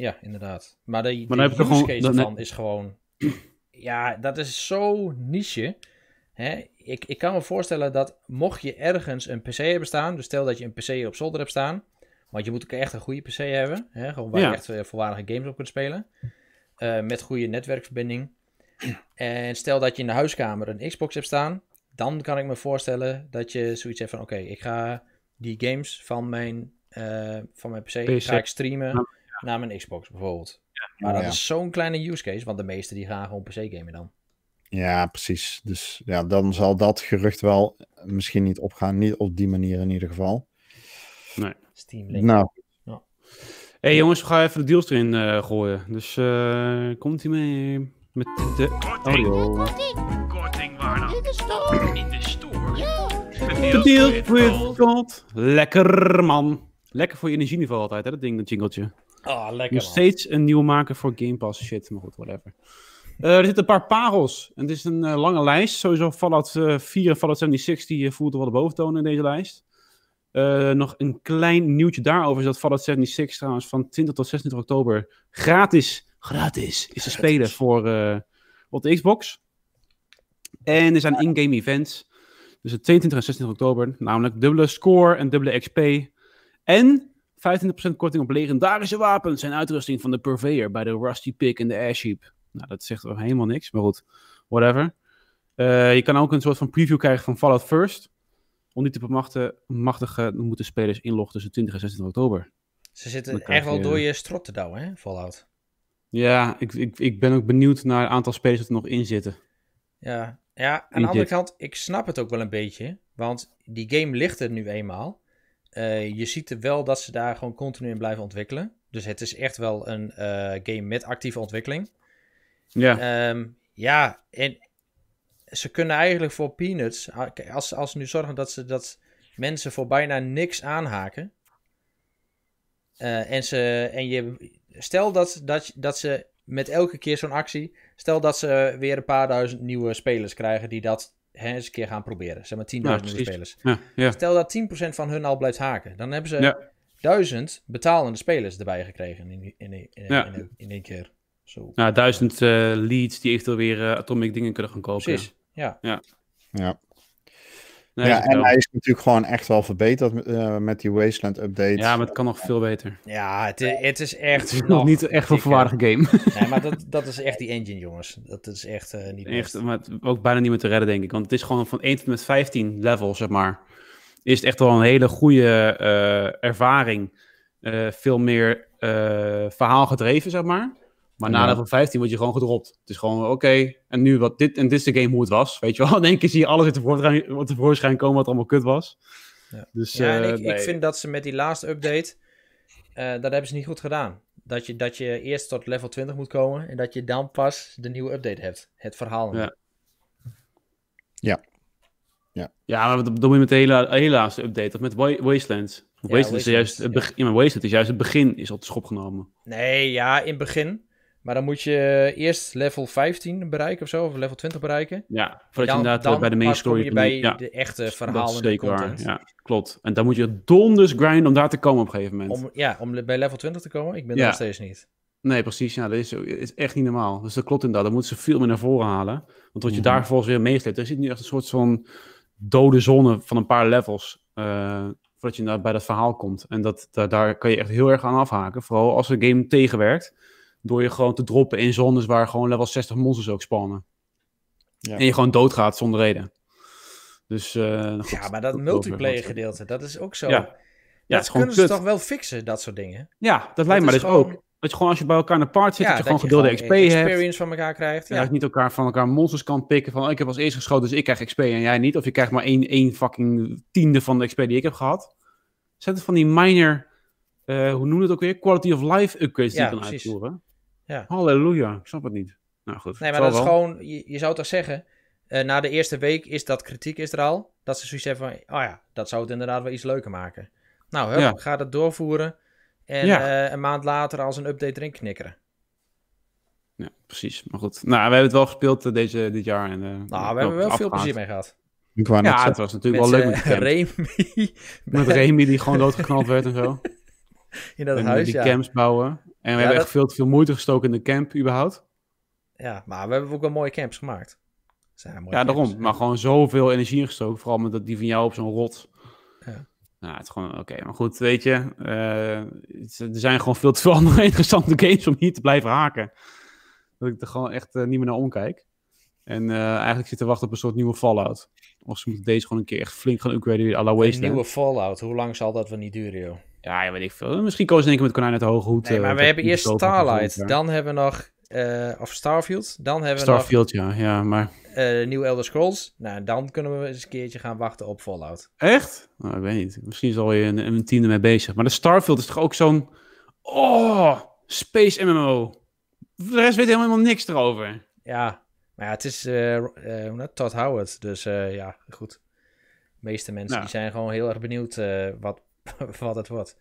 ja, inderdaad. Maar de, maar de use case is gewoon... Ja, dat is zo niche. Hè? Ik, ik kan me voorstellen dat mocht je ergens een PC hebben staan... Dus stel dat je een PC op zolder hebt staan... Want je moet ook echt een goede PC hebben. Hè? Gewoon waar je echt eh, volwaardige games op kunt spelen. Eh, met goede netwerkverbinding. En stel dat je in de huiskamer een Xbox hebt staan. Dan kan ik me voorstellen dat je zoiets hebt van... Oké, ik ga die games van mijn, eh, van mijn PC, PC. ga ik streamen naar mijn Xbox bijvoorbeeld. Maar dat is zo'n kleine use case, want de meesten die gaan gewoon PC gamen dan. Ja, precies. Dus ja, dan zal dat gerucht wel misschien niet opgaan. Niet op die manier in ieder geval. Nee. Steam Link. Nou. Ja. hey, jongens, we gaan even de deals erin eh, gooien. Dus eh, komt hij mee met de... Korting. Oh, korting. In de store. In de store. De deals God. Lekker, man. Lekker voor je energieniveau altijd, hè, dat ding, dat jingeltje. Ah, oh, lekker. Nog steeds een nieuw maken voor Game Pass shit, maar goed, whatever. Eh, er zitten een paar parels. En het is een eh, lange lijst. Sowieso Fallout uh, eh, 4 en Fallout 76 die voelt wel de boventoon in deze lijst. nog een klein nieuwtje daarover is dat Fallout 76 trouwens van 20 tot 26 oktober gratis, gratis is te spelen voor, op de Xbox. En er zijn in-game events. Dus 22 en 26 oktober. Namelijk dubbele score en dubbele XP. En 25% korting op legendarische wapens en uitrusting van de Purveyor bij de Rusty Pick en de Ash Heap. Nou, dat zegt wel helemaal niks, maar goed, whatever. Eh, je kan ook een soort van preview krijgen van Fallout First. Om die te bemachtigen, machtige moeten spelers inloggen tussen 20 en 16 oktober. Ze zitten echt wel door je strot te douwen, hè, Fallout. Ja, ik, ik, ik ben ook benieuwd naar het aantal spelers dat er nog in zitten. Ja, ja aan de andere kant, ik snap het ook wel een beetje. Want die game ligt er nu eenmaal. Eh, je ziet wel dat ze daar gewoon continu in blijven ontwikkelen. Dus het is echt wel een eh, game met actieve ontwikkeling. Ja. Ehm, ja, en ze kunnen eigenlijk voor Peanuts, ah, als, als ze nu zorgen dat, ze, dat mensen voor bijna niks aanhaken. Eh, en ze, en je, stel dat, dat, dat ze met elke keer zo'n actie, stel dat ze weer een paar duizend nieuwe spelers krijgen die dat hè, eens een keer gaan proberen. Zeg maar 10.000 spelers. Stel dat 10% van hun al blijft haken. Dan hebben ze 1000 betalende spelers erbij gekregen in, in, in, in, één keer. Zo. Ja, 1000 uh, leads die eventueel weer eh, atomic dingen kunnen gaan kopen. Precies, ja. ja ja, en hij is natuurlijk gewoon echt wel verbeterd uh, met die Wasteland update. Ja, maar het kan nog veel beter. Ja, het, het is echt... nog, niet echt een volwaardige game. Nee, maar dat, dat is echt die engine, jongens. Dat is echt eh, niet Echt, maar ook bijna niet meer te redden, denk ik. Want het is gewoon van 1 tot met 15 level, zeg maar. Is het echt wel een hele goede eh, ervaring. veel meer verhaal gedreven, zeg maar. Maar na level 15 word je gewoon gedropt. Het is gewoon, oké, en nu wat dit en dit is de game hoe het was. Weet je wel, in één keer zie je alles tevoorschijn, tevoorschijn komen wat allemaal kut was. Ja, dus, ja en eh, ik, ik vind dat ze met die laatste update, eh, dat hebben ze niet goed gedaan. Dat je, dat je eerst tot level 20 moet komen en dat je dan pas de nieuwe update hebt. Het verhaal. Ja. Ja. Ja, ja maar dat bedoel je met de hele, hele laatste update, of met Wasteland. Ja, Wasteland, is juist, het, ja. Wasteland is juist het begin, is al te schop genomen. Nee, ja, in het begin. Maar dan moet je eerst level 15 bereiken of zo, of level 20 bereiken. Ja, voordat je inderdaad eh, bij de main story... je bij ja, de echte verhalen de content. ja, klopt. En dan moet je donders grinden om daar te komen op een gegeven moment. Om, ja, om bij level 20 te komen? Ik ben nog steeds niet. Nee, precies. Ja, dat is, is echt niet normaal. Dus dat klopt inderdaad. Dan moeten ze veel meer naar voren halen. Want wat je mhm. daar vervolgens weer meesleept... Er zit nu echt een soort van dode zone van een paar levels... Eh, voordat je bij dat verhaal komt. En dat, daar, daar kan je echt heel erg aan afhaken. Vooral als de game tegenwerkt... Door je gewoon te droppen in zones waar gewoon level 60 monsters ook spannen. Ja. En je gewoon doodgaat zonder reden. Dus, eh, nou goed, ja, maar dat multiplayer gedeelte, dat is ook zo. Ja, dat ja, kunnen ze toch wel fixen, dat soort dingen? Ja, dat lijkt me dus ook. Dat je gewoon als je bij elkaar een paard zit, dat je gewoon gedeelde XP hebt. experience van elkaar krijgt. Ja. En dat je niet elkaar van elkaar monsters kan pikken. Van, oh, ik heb als eerste geschoten, dus ik krijg XP en jij niet. Of je krijgt maar één, één fucking tiende van de XP die ik heb gehad. Zet het van die minor, eh, hoe noem je het ook weer? Quality of life upgrades die je kan uitvoeren. Ja. Halleluja, ik snap het niet. Nou goed. Nee, maar dat is gewoon, je, je zou toch zeggen, eh, na de eerste week is dat kritiek is er al. Dat ze zoiets hebben van, oh ja, dat zou het inderdaad wel iets leuker maken. Nou, hup, ja. ga dat doorvoeren. En eh, een maand later als een update erin knikkeren. Ja, precies. Maar goed. Nou, we hebben het wel gespeeld eh, deze, dit jaar. En, nou, we hebben wel veel plezier mee gehad. Ik ja, het was natuurlijk wel leuk met Remy. Met Remy die gewoon doodgeknald werd en zo. In dat en die ja. camps bouwen. En we hebben echt veel te veel moeite gestoken in de camp, überhaupt. Ja, maar we hebben ook wel mooie camps gemaakt. Zijn ja, daarom. Maar gewoon zoveel energie ingestoken. Vooral met dat, die van jou op zo'n rot. Ja. Nou, het is gewoon oké. Maar goed, weet je. Eh, er zijn gewoon veel te veel andere interessante games om hier te blijven haken. Dat ik er gewoon echt eh, niet meer naar omkijk. En eh, eigenlijk zit te wachten op een soort nieuwe Fallout. Of ze moeten deze gewoon een keer echt flink gaan upgraden Een nieuwe Fallout, hoe lang zal dat wel niet duren, joh? Ja, weet ik veel. Misschien koos denk ik met konijn uit de hoge hoed. Nee, eh, maar we hebben eerst Starlight. dan hebben we nog... Eh, of Starfield. Dan hebben we nog... ja. Ja, maar... Eh, nieuw Elder Scrolls. Nou, dan kunnen we eens een keertje gaan wachten op Fallout. Echt? Nou, ik weet niet. Misschien is je een, een mee mee bezig. Maar de Starfield is toch ook zo'n... Oh, Space MMO. De rest weet helemaal niks erover. Ja, maar ja, het is uh, uh, Todd Howard. Dus ja, goed. De meeste mensen nou. die zijn gewoon heel erg benieuwd wat, wat het wordt.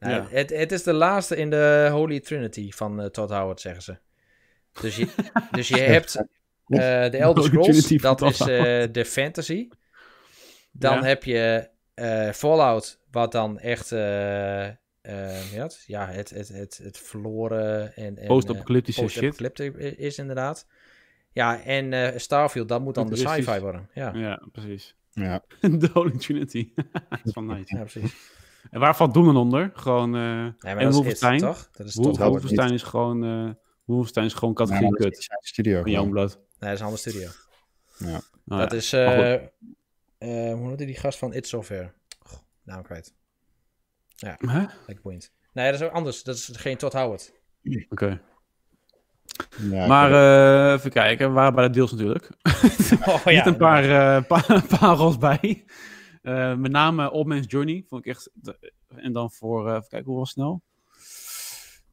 Nou, het, het is de laatste in de Holy Trinity van eh, Todd Howard, zeggen ze. Dus je, dus je hebt eh, de Elder Scrolls, dat is eh, de fantasy. Dan heb je Fallout, wat dan echt het, ja, het, het, het, het verloren en, en post-apocalyptische post is inderdaad. Ja, en Starfield, dat moet dan de sci-fi worden. Ja, ja precies. Ja. de Holy Trinity. dat is van nice. Ja, precies. En waar valt Doelen onder? Gewoon. Uh, nee, en Wolfenstein. toch? Dat is toch is gewoon. Uh, is gewoon categorie nee, kut. Studio. Van Youngblood. Nee, dat is een andere studio. Ja. Nou dat is. Uh, uh, hoe noemde die gast van It Software? Goh, naam kwijt. Ja. Huh? Like point. Nee, dat is ook anders. Dat is geen Todd Howard. Oké maar eh, even kijken, we waren bij de deals natuurlijk. Oh, ja, eh, een paar, uh, pa parels bij. Eh, met name Old Man's Journey vond ik echt. En dan voor, even kijken, hoe was het nou?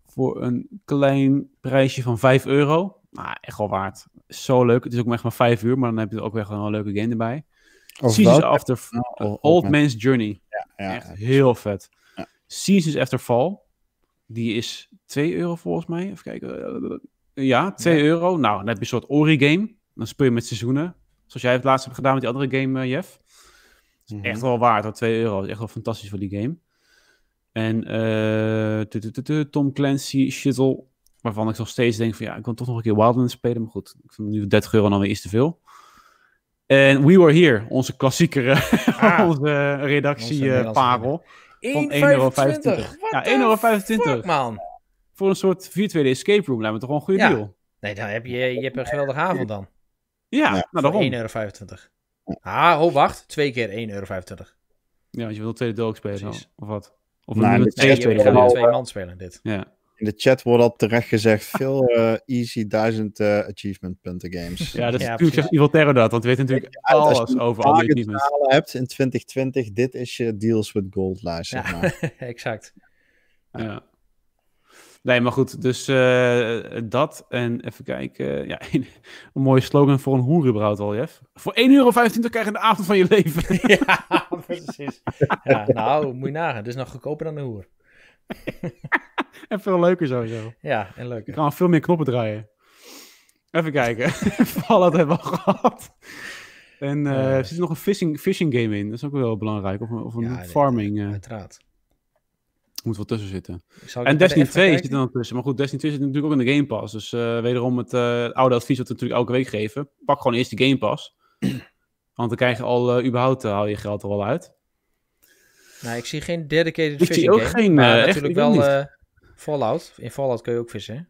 Voor een klein prijsje van 5 euro. Nou, echt wel waard. Zo leuk. Het is ook maar echt maar 5 uur, maar dan heb je ook weer gewoon een leuke game erbij. Seasons After oh, oh, Old, oh, Man's Journey. Ja, ja, echt heel vet. Seasons After Fall. Die is 2 euro volgens mij. Even kijken. Ja, 2 euro. Nou, net heb je een soort Ori-game. Dan speel je met seizoenen. Zoals jij het laatst hebt gedaan met die andere game, eh, Jeff. Mhm. echt wel waard, dat 2 euro. is echt wel fantastisch voor die game. En eh, Tom Clancy, Shizzle. Waarvan ik nog steeds denk van ja, ik kan toch nog een keer Wildlands spelen. Maar goed, ik vind nu 30 euro dan weer iets te veel. En We Were Here, onze klassiekere eh, ah. onze redactieparel. Uh, van 1,25 euro. Ja, 1,25 euro. man voor een soort virtuele escape room lijkt me toch wel een goede deal. Nee, dan heb je, je hebt een geweldige avond dan. Ja, maar nou daarom. 1,25 euro. Ah, oh wacht, twee keer 1,25 euro. Ja, want je wil twee deel spelen, of wat? Of nou, twee, twee, twee man spelen, dit. Ja. In de chat wordt al terecht gezegd, veel eh, easy 1000 eh, achievement punten games. Ja, dat is puur natuurlijk precies. Evil Terror dat, want we weten natuurlijk alles over al die achievements. Als je hebt in 2020, dit is je deals with gold lijst, zeg maar. exact. Ja. Nee, maar goed, dus eh, dat. En even kijken. Ja, een, mooie slogan voor een hoer al, Jeff. Voor 1,25 euro krijg je de avond van je leven. ja, precies. Ja, nou, moet je nagaan. is nog goedkoper dan een hoer. en veel leuker sowieso. Ja, en leuker. Ik kan veel meer knoppen draaien. Even kijken. Fallout hebben we al gehad. En uh, er zit nog een fishing, fishing game in. Dat is ook wel belangrijk. Of, of een ja, farming. Nee, eh. uiteraard moet wel tussen zitten. En Destiny 2 zit er dan tussen. Maar goed, Destiny 2 zit natuurlijk ook in de Game Pass. Dus eh, wederom het eh, oude advies wat we natuurlijk elke week geven. Pak gewoon eerst de Game Pass. Want dan krijg je al, eh, überhaupt haal je geld er al uit. Nou, ik zie geen dedicated ik zie ook geen, maar natuurlijk wel Fallout. In Fallout kun je ook vissen,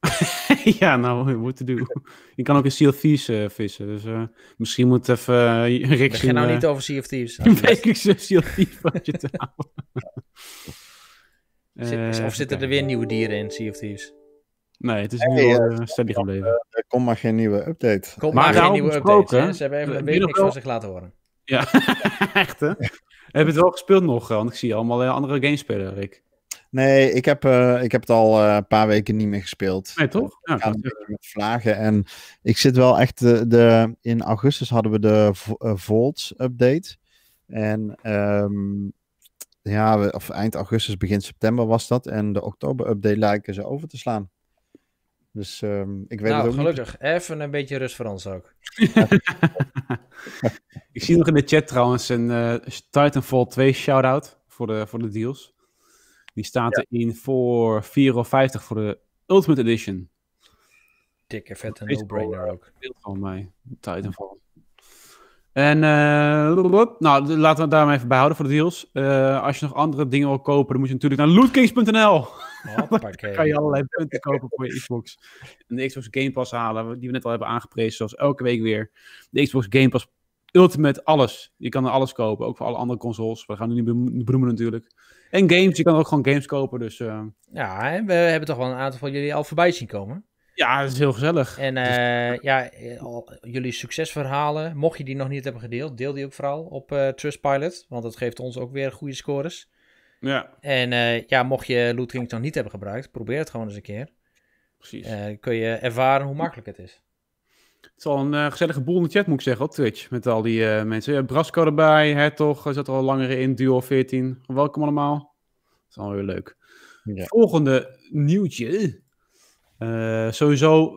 ja, nou, what to do. Je kan ook in Sea of Thieves vissen, dus misschien moet even uh, Rick... nou niet over Sea of Thieves. Een wekelijkse Sea of Thieves je te houden. Eh, of zitten er weer nieuwe dieren in, Sea of is. Nee, het is nu hey, eh, eh, steady gebleven. er komt maar geen nieuwe update. Komt maar, geen nieuwe update. Hè? Ze hebben even een niks wel... van zich laten horen. Ja, echt hè? heb je het wel gespeeld nog? Want ik zie allemaal andere games spelen, Rick. Nee, ik heb, ik heb het al een paar weken niet meer gespeeld. Nee, toch? Ja, met vlagen. En ik zit wel echt... De, in augustus hadden we de vault update. En um, ja, of eind augustus, begin september was dat. En de oktober-update lijken ze over te slaan. Dus ehm, ik weet het nou, ook gelukkig. Even een beetje rust voor ons ook. ik zie nog in de chat trouwens een eh, Titanfall 2 shout-out voor de, voor de deals. Die staat er erin voor 4,50 voor de Ultimate Edition. Dikke vette no-brainer eh, ook. Van mij, Titanfall. En eh, nou, laten we daarmee even bijhouden voor de deals. Eh, als je nog andere dingen wil kopen, dan moet je natuurlijk naar lootkings.nl. Dan kan je allerlei punten kopen voor je Xbox. En de Xbox Game Pass halen, die we net al hebben aangeprezen, zoals elke week weer. De Xbox Game Pass Ultimate, alles. Je kan er alles kopen, ook voor alle andere consoles. We gaan nu niet beroemen natuurlijk. En games, je kan ook gewoon games kopen, dus... Eh. Ja, we hebben toch wel een aantal van jullie al voorbij zien komen. Ja, dat is heel gezellig. En dus- eh, ja, eh, jullie succesverhalen, mocht je die nog niet hebben gedeeld, deel die ook vooral op uh, Trustpilot, want dat geeft ons ook weer goede scores. Ja. En ja, mocht je Lootring nog niet hebben gebruikt, probeer het gewoon eens een keer. Precies. kun je ervaren hoe makkelijk het is. Het is al een gezellige boel in de chat, moet ik zeggen, op Twitch. Met al die mensen. Brasco erbij, Hertog zat er al langere in, Duo 14. Welkom allemaal. Het is allemaal weer leuk. Ja. Volgende nieuwtje uh, sowieso.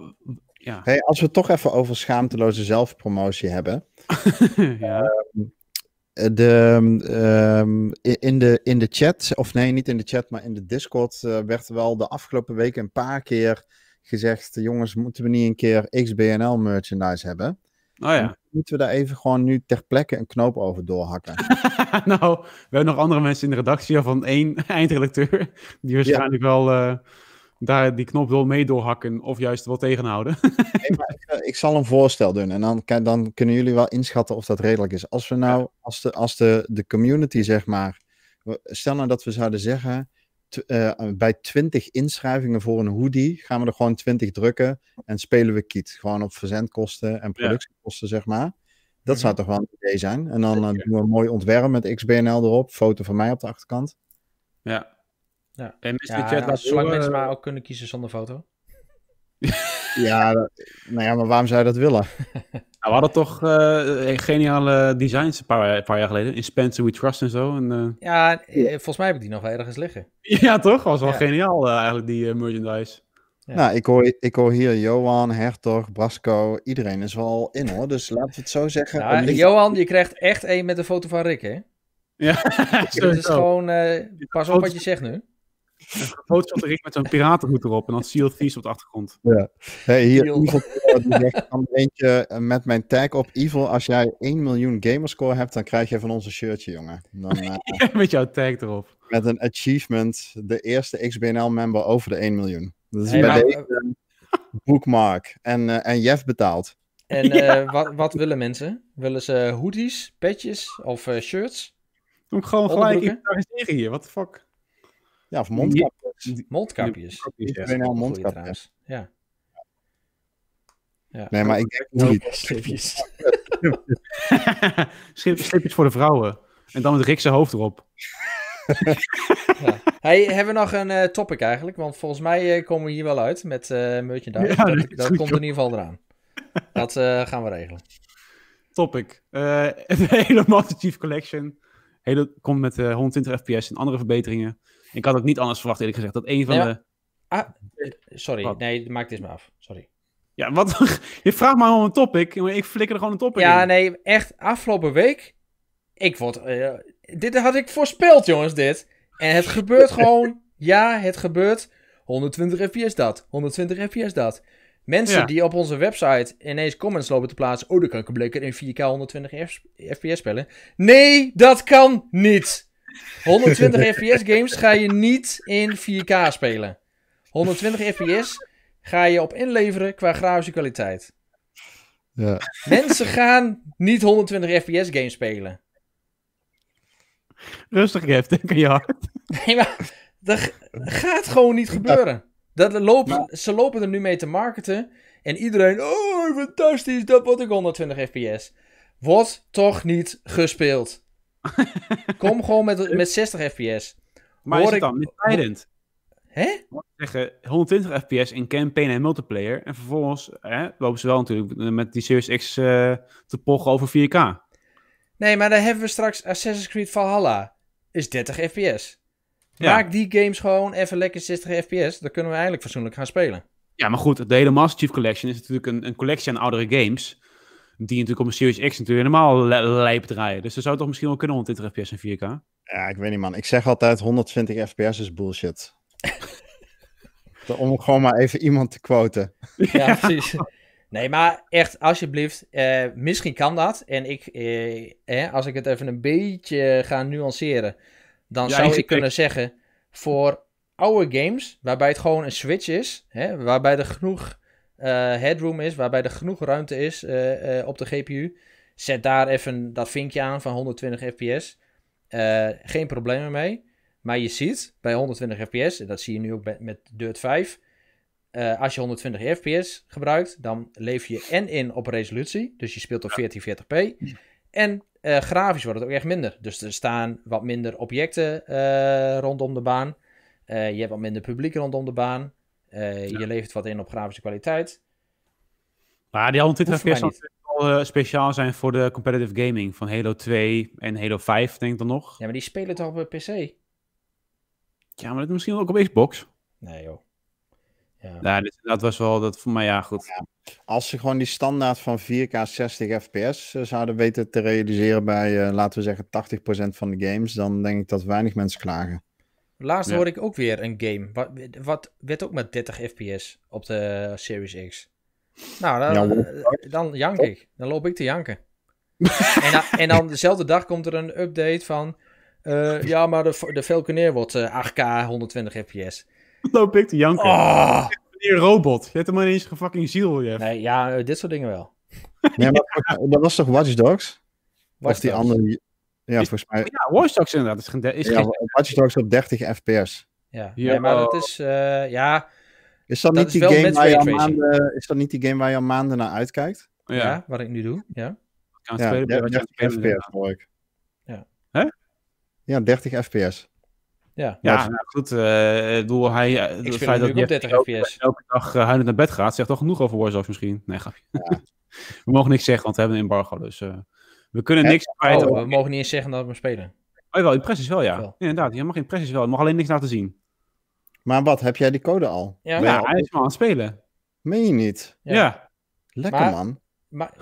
Ja. Hey, als we het toch even over schaamteloze zelfpromotie hebben. ja. Ehm, de, ehm, in, de, in de chat, of nee, niet in de chat, maar in de Discord eh, werd wel de afgelopen weken een paar keer gezegd: jongens, moeten we niet een keer XBNL merchandise hebben? Oh ja. Moeten we daar even gewoon nu ter plekke een knoop over doorhakken? nou, we hebben nog andere mensen in de redactie van één eindredacteur. Die waarschijnlijk wel eh, daar die knop wil mee doorhakken of juist wel tegenhouden. nee, ik, eh, ik, zal een voorstel doen en dan, dan, kunnen jullie wel inschatten of dat redelijk is. Als we nou, als de, als de, de community zeg maar, stel nou dat we zouden zeggen, eh, bij 20 inschrijvingen voor een hoodie gaan we er gewoon 20 drukken en spelen we kiet. Gewoon op verzendkosten en productiekosten zeg maar. Dat mhm. zou toch wel een idee zijn. En dan eh, doen we een mooi ontwerp met XBNL erop, foto van mij op de achterkant. Ja, ja. En mensen ja, chat nou zolang mensen maar eh, ook kunnen kiezen zonder foto. ja, nou ja, maar waarom zou je dat willen? nou, we hadden toch eh, geniale designs een paar, paar, jaar geleden. In Spencer We Trust en zo. En, eh, Ja, volgens mij heb ik die nog wel ergens liggen. ja, toch? Was wel geniaal eigenlijk, die merchandise. Ja. Nou, ik hoor, ik hoor hier Johan, Hertog, Brasco, iedereen is wel in hoor. Dus laten we het zo zeggen. Nou, Johan, je krijgt echt één met een foto van Rick, hè? Ja, dus is gewoon, pas op wat je zegt nu. Een foto van met een piratenhoed erop en dan Seal Thieves op de achtergrond. Ja. Hey, hier, Evil, die zegt, eh, met mijn tag op Evil, als jij 1 miljoen gamerscore hebt, dan krijg je van ons een shirtje, jongen. Dan, eh, met jouw tag erop. Met een achievement, de eerste XBNL-member over de 1 miljoen. Dat is bij nou, deze bookmark. En, eh, en Jeff betaalt. En wat, willen mensen? Willen ze hoodies, petjes of shirts? Doe ik gewoon gelijk hier, Wat de fuck? Ja, of mondkapjes. Mondkapjes. mondkapjes ja, mondkapjes. Ja. ja. Nee, maar ik denk no, niet. Slipjes. voor de vrouwen. En dan met Rick hoofd erop. ja. Hey, hebben we nog een eh, topic eigenlijk? Want volgens mij eh, komen we hier wel uit met uh, merchandise. Ja, dat, komt in ieder geval eraan. Dat gaan we regelen. Topic. de hele Master Chief Collection. Hele, komt met 120 fps en andere verbeteringen. Ik had ook niet anders verwacht, eerlijk gezegd, dat een van de... Ah, eh, sorry, nee, maak dit maar af. Sorry. Ja, wat? je vraagt maar om een topic, ik flikker er gewoon een topic ja, nee, echt, afgelopen week... Ik word... Eh, dit had ik voorspeld, jongens, dit. En het gebeurt gewoon... Ja, het gebeurt. 120 fps dat, 120 fps dat. Mensen die op onze website ineens comments lopen te plaatsen. Oh, dan kan ik een in 4K 120 fps spelen. Nee, dat kan niet. 120 FPS games ga je niet in 4K spelen. 120 FPS ga je op inleveren qua grafische kwaliteit. Ja. Mensen gaan niet 120 FPS games spelen. Rustig, Jeff, denk aan je hart. Nee, maar dat gaat gewoon niet gebeuren. Dat lopen, ze lopen er nu mee te marketen. En iedereen, oh fantastisch, dat wordt ik 120 fps. Wordt toch niet gespeeld. Kom gewoon met, met 60 fps. Maar Hoor is het dan met Hè? Zeggen, 120 fps in campaign en multiplayer. En vervolgens hè, lopen ze wel natuurlijk met die Series X eh, te pochen over 4K. Nee, maar dan hebben we straks Assassin's Creed Valhalla. Is 30 fps. Maak die games gewoon even lekker 60 fps. Dan kunnen we eigenlijk fatsoenlijk gaan spelen. Ja, maar goed, de hele Master Chief Collection is natuurlijk een, een collectie aan oudere games die natuurlijk op een Series X natuurlijk helemaal lijp draaien. Dus ze zou toch misschien wel kunnen 120 fps en 4K? Ja, ik weet niet man. Ik zeg altijd 120 fps is bullshit. Om gewoon maar even iemand te quoten. Ja, precies. Nee, maar echt, alsjeblieft, eh, misschien kan dat. En ik, eh, eh als ik het even een beetje ga nuanceren, dan zou ik kunnen zeggen, voor oude games, waarbij het gewoon een switch is, hè, waarbij er genoeg eh, headroom is, waarbij er genoeg ruimte is eh, eh, op de GPU, zet daar even dat vinkje aan van 120 fps. geen problemen mee. Maar je ziet bij 120 fps, en dat zie je nu ook met Dirt 5, als je 120 fps gebruikt, dan leef je en in op resolutie. Dus je speelt op 1440p. En grafisch wordt het ook echt minder. Dus er staan wat minder objecten rondom de baan. je hebt wat minder publiek rondom de baan. Eh, je levert wat in op grafische kwaliteit. Maar die 120 fps zal eh, speciaal zijn voor de competitive gaming van Halo 2 en Halo 5, denk ik dan nog. Ja, maar die spelen toch op PC? Ja, maar dat misschien ook op Xbox. Nee, joh. Ja, ja dus dat was wel dat voor mij, ja, goed. als ze gewoon die standaard van 4K 60 FPS zouden weten te realiseren bij, eh, laten we zeggen, 80% van de games, dan denk ik dat weinig mensen klagen. Laatst hoor ik ook weer een game. Wat, wat, werd ook met 30 FPS op de Series X. Nou, dan, eh, dan jank ik. Dan loop ik te janken. en, dan, en, dan dezelfde dag komt er een update van... Eh, ja, maar de, de Falconeer wordt uh, 8K 120 FPS. Loop ik te janken. Oh. Een robot. Je hebt hem ineens eens fucking ziel. Jeff. Nee, ja, eh, dit soort dingen wel. Nee, maar dat was toch Watch Dogs? Watch die andere... Ja, is, volgens mij. Ja, Watch inderdaad. Is, geen, is ja, geen... Watch Dogs op 30 FPS. Ja, ja maar dat is. Eh, ja, is dat, niet die game waar je maanden, is dat niet die game waar je al maanden naar uitkijkt? Ja, wat ik nu doe. Ja, ja 30, FPS hoor ik. Ja. Hè? Ja, 30 FPS. Ja, ja nou, goed. Uh, eh, doel, hij, eh, het feit dat hij 30 FPS. elke dag naar bed gaat, zegt toch genoeg over Warzone misschien. Nee, grapje. we mogen niks zeggen, want we hebben een embargo. Dus, we kunnen niks kwijt. Oh, we mogen niet eens zeggen dat we spelen. Oh jawel, impressies wel, ja. Inderdaad, je mag impressies wel. Je mag alleen niks laten zien. Maar wat, heb jij die code al? Ja, hij is wel aan het spelen. Meen je niet? Ja. Lekker man. Maar,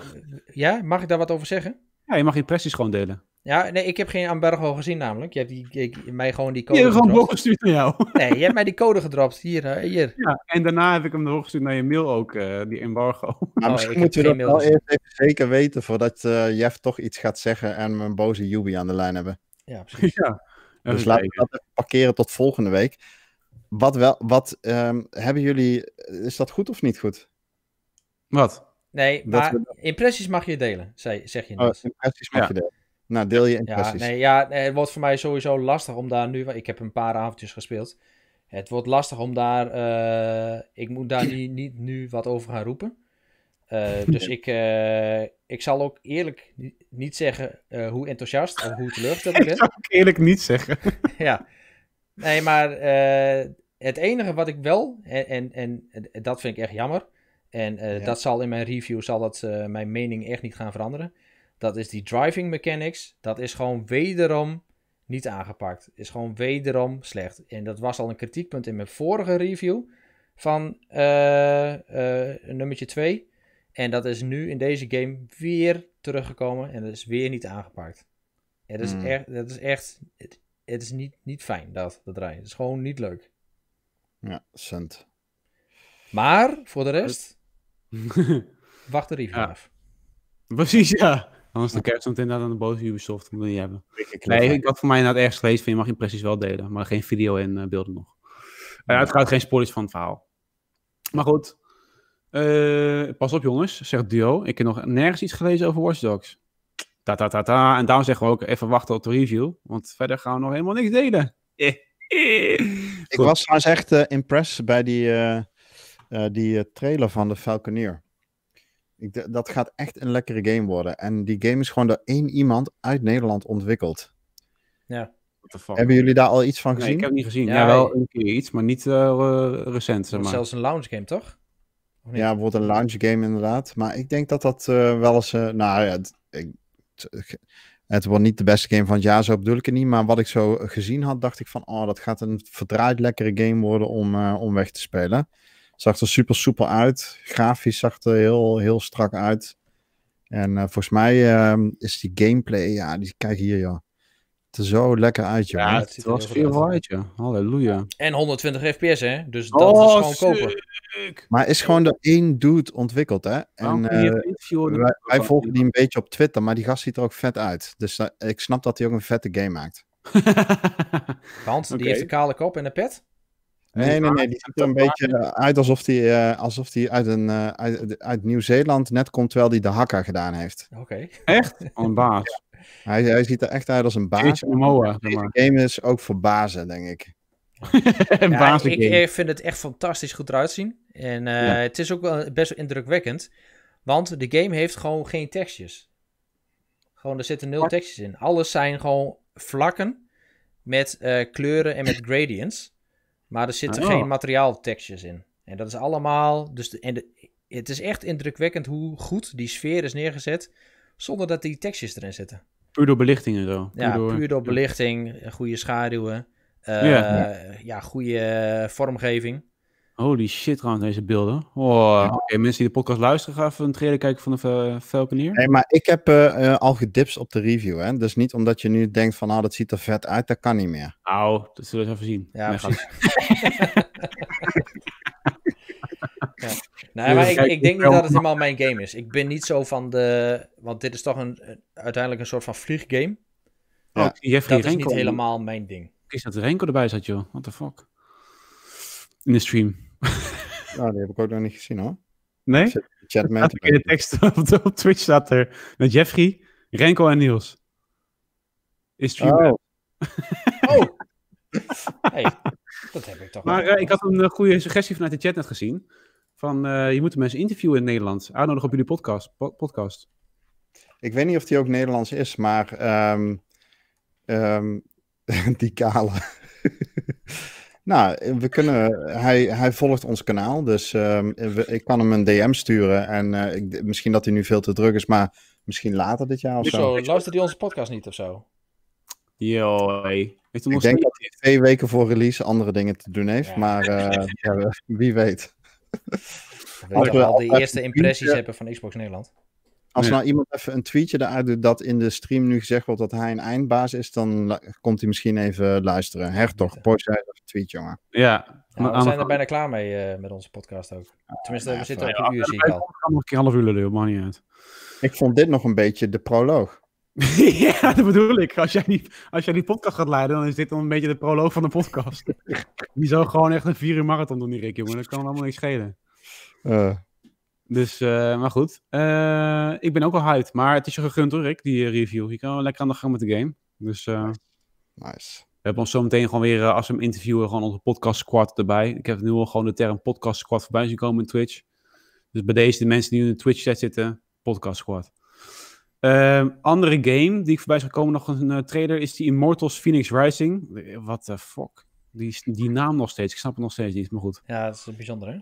ja, mag ik daar wat over zeggen? Ja, je mag impressies gewoon delen. Ja, nee, ik heb geen Ambergo gezien namelijk. Je hebt die, ik, mij gewoon die code Je hebt gewoon gestuurd naar jou. Nee, je hebt mij die code gedropt. Hier, hier. Ja, en daarna heb ik hem doorgestuurd naar je mail ook, eh, die embargo. Nou, misschien moeten we dat wel eerst even zeker weten voordat uh, Jeff toch iets gaat zeggen en we een boze Yubi aan de lijn hebben. Ja, precies. dus laten we dat even parkeren tot volgende week. Wat, wel, wat ehm, hebben jullie... Eh, is dat goed of niet goed? Wat? Nee, maar impressies mag je delen, zeg je. Oh, impressies mag je delen. Nou, deel je impressies. Ja, nee, ja, het wordt voor mij sowieso lastig om daar nu... Ik heb een paar avondjes gespeeld. Het wordt lastig om daar... Eh, ik moet daar niet, niet nu wat over gaan roepen. Eh, dus ik, eh, ik zal ook eerlijk niet zeggen hoe enthousiast of hoe teleurgesteld ik ben. Ik zal ook eerlijk niet zeggen. ja. Nee, maar het enige wat ik wel... En, en, en, dat vind ik echt jammer... En dat zal in mijn review, zal dat mijn mening echt niet gaan veranderen. Dat is die driving mechanics. Dat is gewoon wederom niet aangepakt. Is gewoon wederom slecht. En dat was al een kritiekpunt in mijn vorige review van eh, eh, nummertje 2. En dat is nu in deze game weer teruggekomen en dat is weer niet aangepakt. Het is hmm. echt, dat is echt, het, is niet, niet fijn dat, dat rijdt. Het is gewoon niet leuk. Ja, cent. Maar voor de rest, wacht de review af. Precies, ja. Anders is kerst je inderdaad aan de boze Ubisoft. Dat moet je niet hebben. Nee, ik had voor mij inderdaad ergens gelezen van je mag impressies wel delen. Maar geen video en eh, beelden nog. Uh, het gaat geen spoilers van het verhaal. Maar goed. Eh, pas op jongens, zegt Duo. Ik heb nog nergens iets gelezen over Watch Dogs. Ta ta ta En daarom zeggen we ook even wachten op de review. Want verder gaan we nog helemaal niks delen. ik was trouwens echt uh, impressed bij die, die trailer van de Falconeer. Ik dat gaat echt een lekkere game worden. En die game is gewoon door één iemand uit Nederland ontwikkeld. Ja. Hebben jullie daar al iets van gezien? Nee, ik heb niet gezien. Ja, wel een keer iets, maar niet uh, recent. Zeg maar. Zelfs een lounge game, toch? Ja, wordt een lounge game inderdaad. Maar ik denk dat dat eh, wel eens... Uh, nou ja, het, wordt niet de beste game van het jaar, zo bedoel ik het niet. Maar wat ik zo gezien had, dacht ik van... Oh, dat gaat een verdraaid lekkere game worden om, om weg te spelen zag er super soepel uit. Grafisch zag er heel, heel strak uit. En eh, volgens mij ehm, is die gameplay, ja, die, kijk hier, ja. Het er zo lekker uit, Ja, het, was veel uit, joh. Halleluja. En 120 fps, hè? Dus dat is oh, gewoon koper. Maar is gewoon door één dude ontwikkeld, hè? En, eh, wij, wij, volgen die een beetje op Twitter, maar die gast ziet er ook vet uit. Dus eh, ik snap dat hij ook een vette game maakt. Want die heeft een kale kop en een pet? Nee, nee, nee, die ziet er een beetje eh, uit alsof die, eh, alsof die uit, een, eh, uit, Nieuw-Zeeland net komt terwijl hij de hakka gedaan heeft. Oké. Echt? een baas. Hij, hij ziet er echt uit als een baas. Moa, Deze game is ook voor bazen, denk ik. een ja, ik, ik vind het echt fantastisch goed eruit zien. En het is ook wel best indrukwekkend. Want de game heeft gewoon geen tekstjes. Gewoon, er zitten nul tekstjes in. Alles zijn gewoon vlakken met kleuren en met gradients. Maar er zitten oh. geen materiaaltekstjes in. En dat is allemaal. Dus en de, het is echt indrukwekkend hoe goed die sfeer is neergezet. Zonder dat die tekstjes erin zitten. Puur door belichting en zo. ja, puur door belichting. Eh, goede schaduwen. Eh, ja, ja, goede eh, vormgeving. Holy shit, trouwens, deze beelden. Oh, oké, mensen die de podcast luisteren, gaan even een trailer kijken van de uh, Nee, maar ik heb eh, eh, al gedips op de review, hè. Dus niet omdat je nu denkt van, ah, dat ziet er vet uit, dat kan niet meer. Au, nou, dat zullen we even zien. Ja, precies. Nee, maar ik, ik denk niet dat het helemaal mijn game is. Ik ben niet zo van de... Want dit is toch een, uiteindelijk een soort van vlieggame. Oh, ja. dat is niet helemaal mijn ding. Is dat Renko erbij zat, joh? What the fuck? in de stream. Nou, die heb ik ook nog niet gezien hoor. Nee? Chat met in de tekst op, Twitch staat er met Jeffrey, Renko en Niels. Is oh. stream. Oh. Hey, dat heb ik toch. Maar eh, ik had een eh, goede suggestie vanuit de chat net gezien. Van eh, je moet mensen interviewen in Nederland. Aannodigen op jullie podcast. podcast. Ik weet niet of die ook Nederlands is, maar ehm, ehm, die kale. Nou, we kunnen, hij, hij volgt ons kanaal, dus ehm, ik kan hem een DM sturen. En eh, ik, misschien dat hij nu veel te druk is, maar misschien later dit jaar of zo. luistert hij onze podcast niet of zo? Joi. Ik denk dat hij twee weken voor release andere dingen te doen heeft, maar eh, ja, wie weet. We we al de eerste impressies hebben van Xbox Nederland. Als nou iemand even een tweetje eruit doet dat in de stream nu gezegd wordt dat hij een eindbaas is, dan komt hij misschien even luisteren. Hertog, post jij een tweet, jongen. Ja. we zijn er bijna klaar mee eh, met onze podcast ook. Tenminste, we zitten op een ja, uur, zie ik al. Ik nog een half uur lullen, maakt niet uit. Ik vond dit nog een beetje de proloog. ja, dat bedoel ik. Als jij, die, als jij die podcast gaat leiden, dan is dit dan een beetje de proloog van de podcast. die zou gewoon echt een vier uur marathon doen, die Rick, jongen. Dat kan allemaal niks schelen. Uh. Dus, eh, maar goed. Eh, ik ben ook al hyped, maar het is je gegund hoor, Rick, die eh, review. Je kan wel lekker aan de gang met de game. Dus, nice. We hebben ons zo meteen gewoon weer, als we hem interviewen, gewoon onze podcast squad erbij. Ik heb nu al gewoon de term podcast squad voorbij zien komen in Twitch. Dus bij deze, de mensen die nu in de Twitch chat zitten, podcast squad. Ehm, andere game die ik voorbij is gekomen, nog een trailer, is die Immortals Phoenix Rising. What the fuck? Die, die naam nog steeds, ik snap het nog steeds niet, maar goed. Ja, dat is bijzonder hè?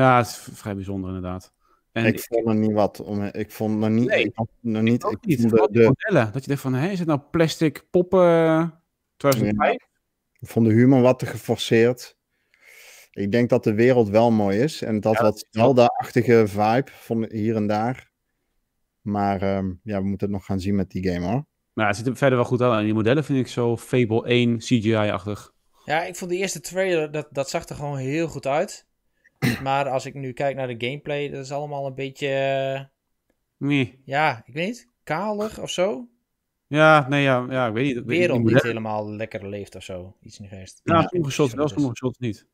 Ja, het is vrij bijzonder inderdaad. En ik vond er niet wat om. Ik vond er niet. ik vond er niet. Ik Vond de, modellen. Dat je denkt van, hé, is het nou plastic poppen 2005? Eh, ik vond de humor wat te geforceerd. Ik denk dat de wereld wel mooi is. En dat ja, wat Zelda-achtige vibe vond hier en daar. Maar ehm, ja, we moeten het nog gaan zien met die game hoor. Nou, het ziet er verder wel goed uit. En die modellen vind ik zo Fable 1 CGI-achtig. Ja, ik vond de eerste trailer, dat, dat zag er gewoon heel goed uit maar als ik nu kijk naar de gameplay, dat is allemaal een beetje... Eh, ja, ik weet niet. Kalig of zo? Ja, nee, ja, ja ik weet niet. De wereld niet, helemaal lekker leeft of zo. Iets in de geest. Ja, ja wel, sommige shots niet.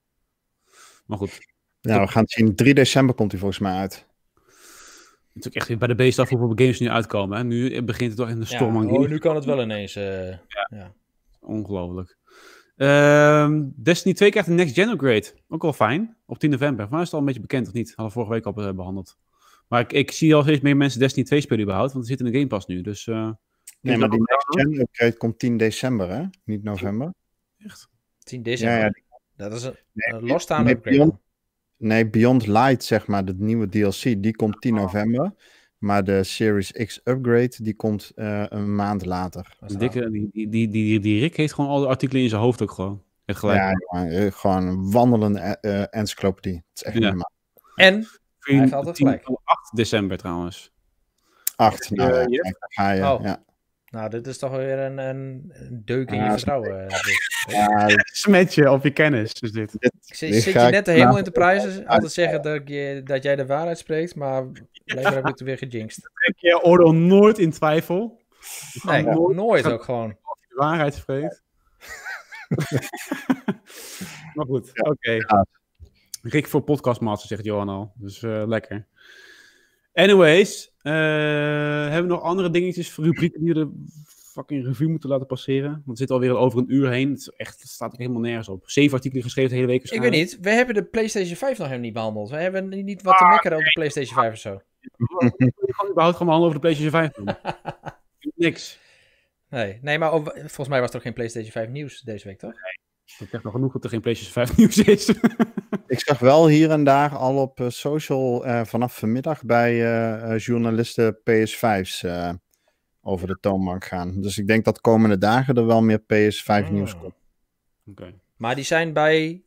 Maar goed. Nou, we gaan het zien. 3 december komt hij volgens mij uit. Natuurlijk echt weer bij de beest af hoeveel games nu uitkomen. Hè? Nu begint het toch in de storm. Ja, oh, nu kan het wel ineens. Eh, ja. Ongelooflijk. Ehm, Destiny 2 krijgt een next gen upgrade. Ook wel fijn. Op 10 november. Maar is het al een beetje bekend of niet? Hadden we vorige week al eh, behandeld. Maar ik, ik, zie al steeds meer mensen Destiny 2 spelen überhaupt. Want het zit in de Game Pass nu. Dus, eh, nee, maar die next gen upgrade komt 10 december hè? Niet november. Echt? 10 december? Ja, ja. Dat is een, nee, losstaande nee, upgrade. Beyond, nee, Beyond Light zeg maar. De nieuwe DLC. Die komt 10 november. Maar de Series X upgrade die komt eh, een maand later. Dikke, die, die, die, die, Rick heeft gewoon al de artikelen in zijn hoofd ook gewoon. Ja, eh, gewoon een wandelende eh, encyclopedie. Het is echt normaal. En? Hij heeft altijd gelijk. 8 december trouwens. 8, nou, ga je. Oh. Ja. Nou, dit is toch weer een, een deuk in je vertrouwen. Ja, smetje op je kennis is dus dit. zit, je net helemaal in te prijzen? Altijd zeggen dat, je, dat jij de waarheid spreekt, maar blijkbaar heb ik het weer gejinxed. Ik je oordeel nooit in twijfel. Nee, nooit, ook gewoon. Als je de waarheid spreekt. maar goed, oké. Okay. Rick voor podcastmaster zegt Johan al. Dus uh, lekker. Anyways, eh, hebben we nog andere dingetjes, rubrieken die we de fucking review moeten laten passeren? Want het zit alweer over een uur heen. Het, staat echt, het staat helemaal nergens op. Zeven artikelen geschreven de hele week. Ik weet niet, we hebben de PlayStation 5 nog helemaal niet behandeld. We hebben niet wat te ah, mekkeren over de PlayStation 5 of zo. Ik gewoon überhaupt gaan behandelen over de PlayStation 5. Niks. Nee, nee maar volgens mij was er ook geen PlayStation 5 nieuws deze week, toch? Nee, ik zeg nog genoeg dat er geen PlayStation 5 nieuws is. Ik zag wel hier en daar al op eh, social uh, vanaf vanmiddag bij eh, journalisten PS5's over de toonbank gaan. Dus ik denk dat komende dagen er wel meer PS5 ah, nieuws komt. Oké. Maar die zijn bij.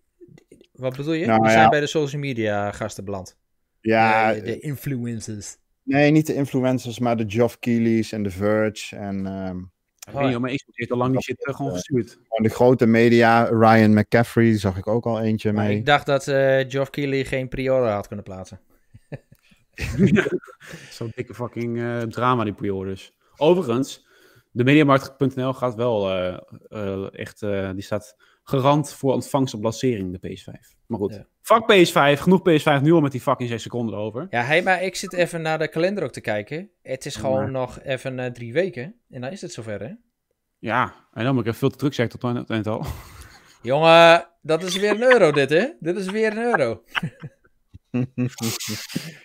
Wat bedoel je? Nou, die zijn bij de social media gasten beland. Ja. de influencers. Nee, niet de influencers, maar de Geoff Keely's en The Verge en. Ehm, ik weet maar al lang die shit eh, gewoon gestuurd. Eh, Van de grote media, Ryan McCaffrey, zag ik ook al eentje mee. ik dacht dat uh, Geoff geen Priore had kunnen plaatsen. Zo'n dikke fucking drama, die pre dus. Overigens, de mediamarkt.nl gaat wel echt, die staat garant voor ontvangst op lancering, de PS5. Maar goed, fuck PS5, genoeg PS5 nu al met die fucking 6 seconden over. Ja, hey, maar ik zit even naar de kalender ook te kijken. Het is gewoon nog even eh, drie weken en dan is het zover, hè? Ja, en dan moet ik even veel te druk zeggen tot het eind al. Jongen, dat is weer een euro dit, hè? Dit is weer een euro.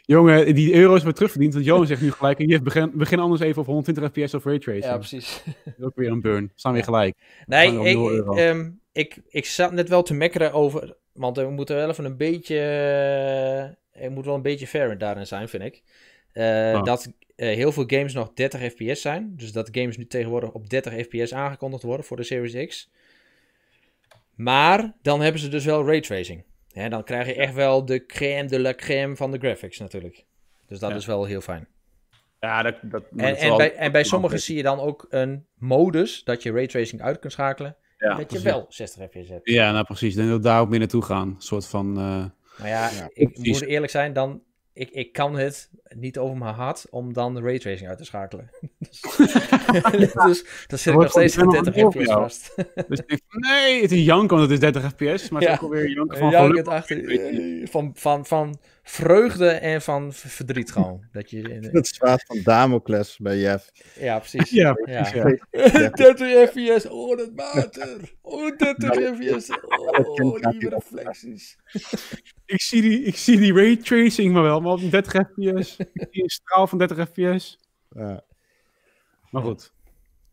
Jongen, die euro is weer terugverdiend, want Johan zegt nu gelijk... en je begin, begin anders even op 120 fps of raytracing. Ja, precies. ook weer een burn. Staan weer gelijk. Nee, ik, ik, ik zat net wel te mekkeren over. Want we moeten wel even een beetje. Ik eh, moet wel een beetje fair daarin zijn, vind ik. Eh, oh. Dat eh, heel veel games nog 30 FPS zijn. Dus dat games nu tegenwoordig op 30 FPS aangekondigd worden voor de Series X. Maar dan hebben ze dus wel raytracing. Hè, dan krijg je echt wel de crème de la crème van de graphics natuurlijk. Dus dat is wel heel fijn. Ja, dat, dat en, en, wel... bij, en bij sommigen zie je dan ook een modus dat je raytracing uit kunt schakelen dat precies. je wel 60 fps hebt. Ja, nou precies. Ik denk dat daar ook meer naartoe gaan. Een soort van... Eh, maar ja, ik moet eerlijk zijn, dan, ik, ik kan het niet over mijn hart om dan de raytracing uit te schakelen. dus, ja. dus dan zit ik nog steeds aan 30 fps vast. dus Nee, het is jank, want het is 30 fps. Maar het ja. is ook alweer jank van jank van, van, van vreugde en van verdriet gewoon. Dat je in, Het zwaard van Damocles bij Jeff. Ja, precies. Ja, precies 30 fps, oh dat water. Oh, 30 nou, fps. Oh, die reflecties. ik, zie die, ik zie die ray tracing maar wel, maar op 30 fps. ik zie een straal van 30 fps. Ja. Maar goed.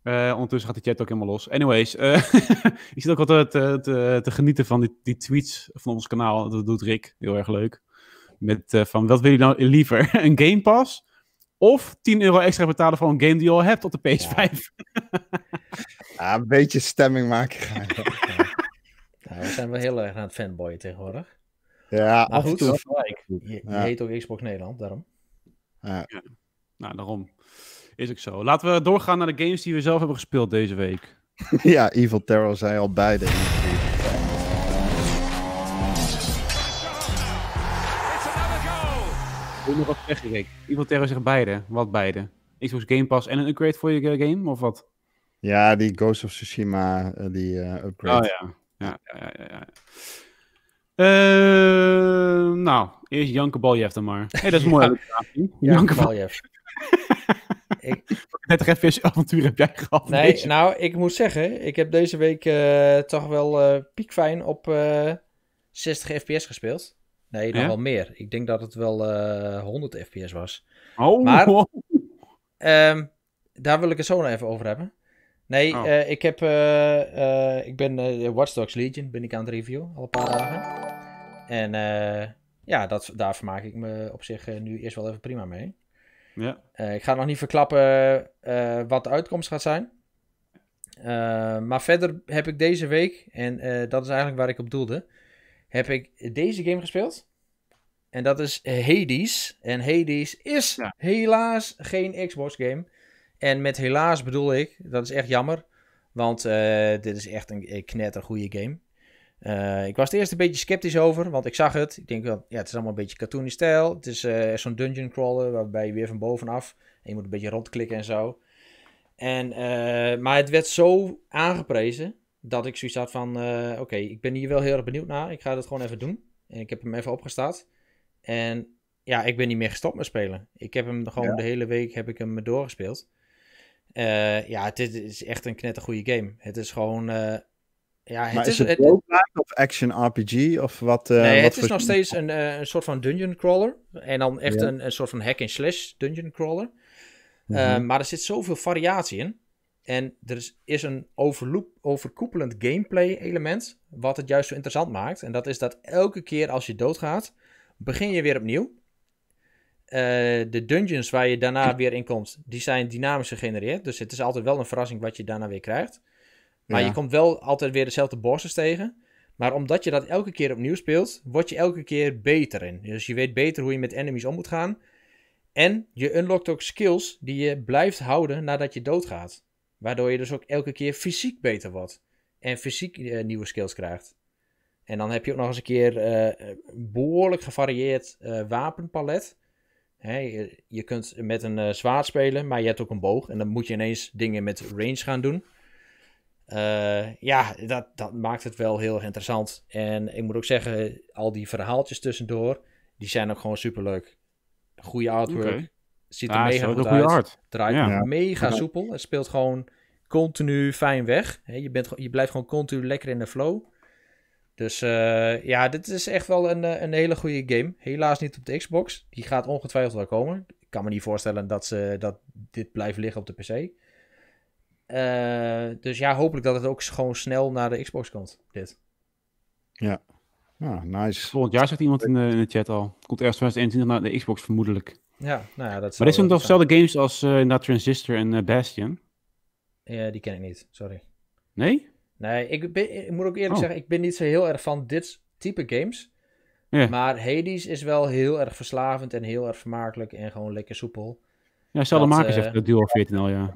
Eh, ondertussen gaat de chat ook helemaal los. Anyways, uh, ik zit ook altijd eh, te, te, genieten van die, die, tweets van ons kanaal. Dat doet Rick, heel erg leuk. Met van, wat wil je nou liever? een Game Pass of 10 euro extra betalen voor een game die je al hebt op de PS5? Ja, een beetje stemming maken. we zijn wel heel erg aan het fanboyen tegenwoordig. Ja, maar goed, toe. Je, heet ook Xbox Nederland, daarom. Ja. Nou, daarom. Is ik zo. Laten we doorgaan naar de games die we zelf hebben gespeeld deze week. ja, Evil Terror zei al beide. Ik nog wat zeggen, Rick. Evil Terror zegt beide. Wat beide? Xbox Game Pass en een upgrade voor je eh, game, of wat? Ja, die Ghost of Tsushima, eh, die eh, upgrade. Oh ja, ja, ja, ja. ja. nou, eerst Janke Baljef dan maar. hey, dat is mooi. ja, Janke ik... Net een avontuur heb jij gehad. Nee, nou, ik moet zeggen, ik heb deze week eh, toch wel piek eh, piekfijn op 60 eh, fps gespeeld. Nee, nog wel meer. Ik denk dat het wel 100 fps was. Oh, maar, wow. Ehm, daar wil ik het zo nog even over hebben. Nee, oh. ik, heb, ik ben Watch Dogs Legion ben ik aan het review al een paar dagen. En ja, dat, daar vermaak ik me op zich nu eerst wel even prima mee. Ja. Eh, ik ga nog niet verklappen eh, wat de uitkomst gaat zijn. Eh, maar verder heb ik deze week, en dat is eigenlijk waar ik op doelde, heb ik deze game gespeeld. En dat is Hades. En Hades is helaas geen Xbox game. En met helaas bedoel ik, dat is echt jammer. Want dit is echt een, een knettergoede game. Eh, ik was het eerst een beetje sceptisch over, want ik zag het. Ik denk wel, ja, het is allemaal een beetje cartoony stijl. Het is eh, zo'n dungeon crawler waarbij je weer van bovenaf en je moet een beetje rondklikken en zo. En, eh, maar het werd zo aangeprezen dat ik zoiets had van, oké, ik ben hier wel heel erg benieuwd naar. Ik ga dat gewoon even doen. En ik heb hem even opgestart. En ja, ik ben niet meer gestopt met spelen. Ik heb hem gewoon de hele week heb ik hem doorgespeeld. ja, dit is echt een knettergoede game. Het is gewoon ja, het is, een het of action RPG of wat? Eh, nee, het is nog steeds een, eh, een soort van dungeon crawler. En dan echt een, een soort van hack and slash dungeon crawler. Mhm. Eh, maar er zit zoveel variatie in. En er is, is een overloop, overkoepelend gameplay element wat het juist zo interessant maakt. En dat is dat elke keer als je doodgaat, begin je weer opnieuw. de dungeons waar je daarna weer in komt, die zijn dynamisch gegenereerd. Dus het is altijd wel een verrassing wat je daarna weer krijgt. Maar je komt wel altijd weer dezelfde bosses tegen. Maar omdat je dat elke keer opnieuw speelt, word je elke keer beter in. Dus je weet beter hoe je met enemies om moet gaan. En je unlockt ook skills die je blijft houden nadat je doodgaat. Waardoor je dus ook elke keer fysiek beter wordt. En fysiek eh, nieuwe skills krijgt. En dan heb je ook nog eens een keer uh, behoorlijk gevarieerd eh, wapenpalet. Hè, je, je, kunt met een zwaard spelen, maar je hebt ook een boog. En dan moet je ineens dingen met range gaan doen. Eh, ja, dat, dat maakt het wel heel interessant. En ik moet ook zeggen, al die verhaaltjes tussendoor, die zijn ook gewoon superleuk. Goede artwork. Okay. Ziet er mega goed uit. Draait mega soepel. Het speelt gewoon continu fijn weg. je, bent, je blijft gewoon continu lekker in de flow. Dus eh, ja, dit is echt wel een, eh, een hele goede game. Helaas niet op de Xbox. Die gaat ongetwijfeld wel komen. Ik kan me niet voorstellen dat, ze, dat dit blijft liggen op de PC. Eh, dus ja, hopelijk dat het ook gewoon snel naar de Xbox komt, dit. Ja, ja nice. Volgend jaar zegt iemand in de, in de chat al. Komt ergens 2021 naar de Xbox vermoedelijk. Ja, nou ja, dat Maar is zijn toch dezelfde games als uh, inderdaad Transistor en eh, Bastion? Ja, die ken ik niet, sorry. Nee? Nee, ik, moet ook eerlijk oh. zeggen, ik ben niet zo heel erg van dit type games. Ja. Maar Hades is wel heel erg verslavend en heel erg vermakelijk en gewoon lekker soepel. Ja, Makers heeft het duur 14 al, ja.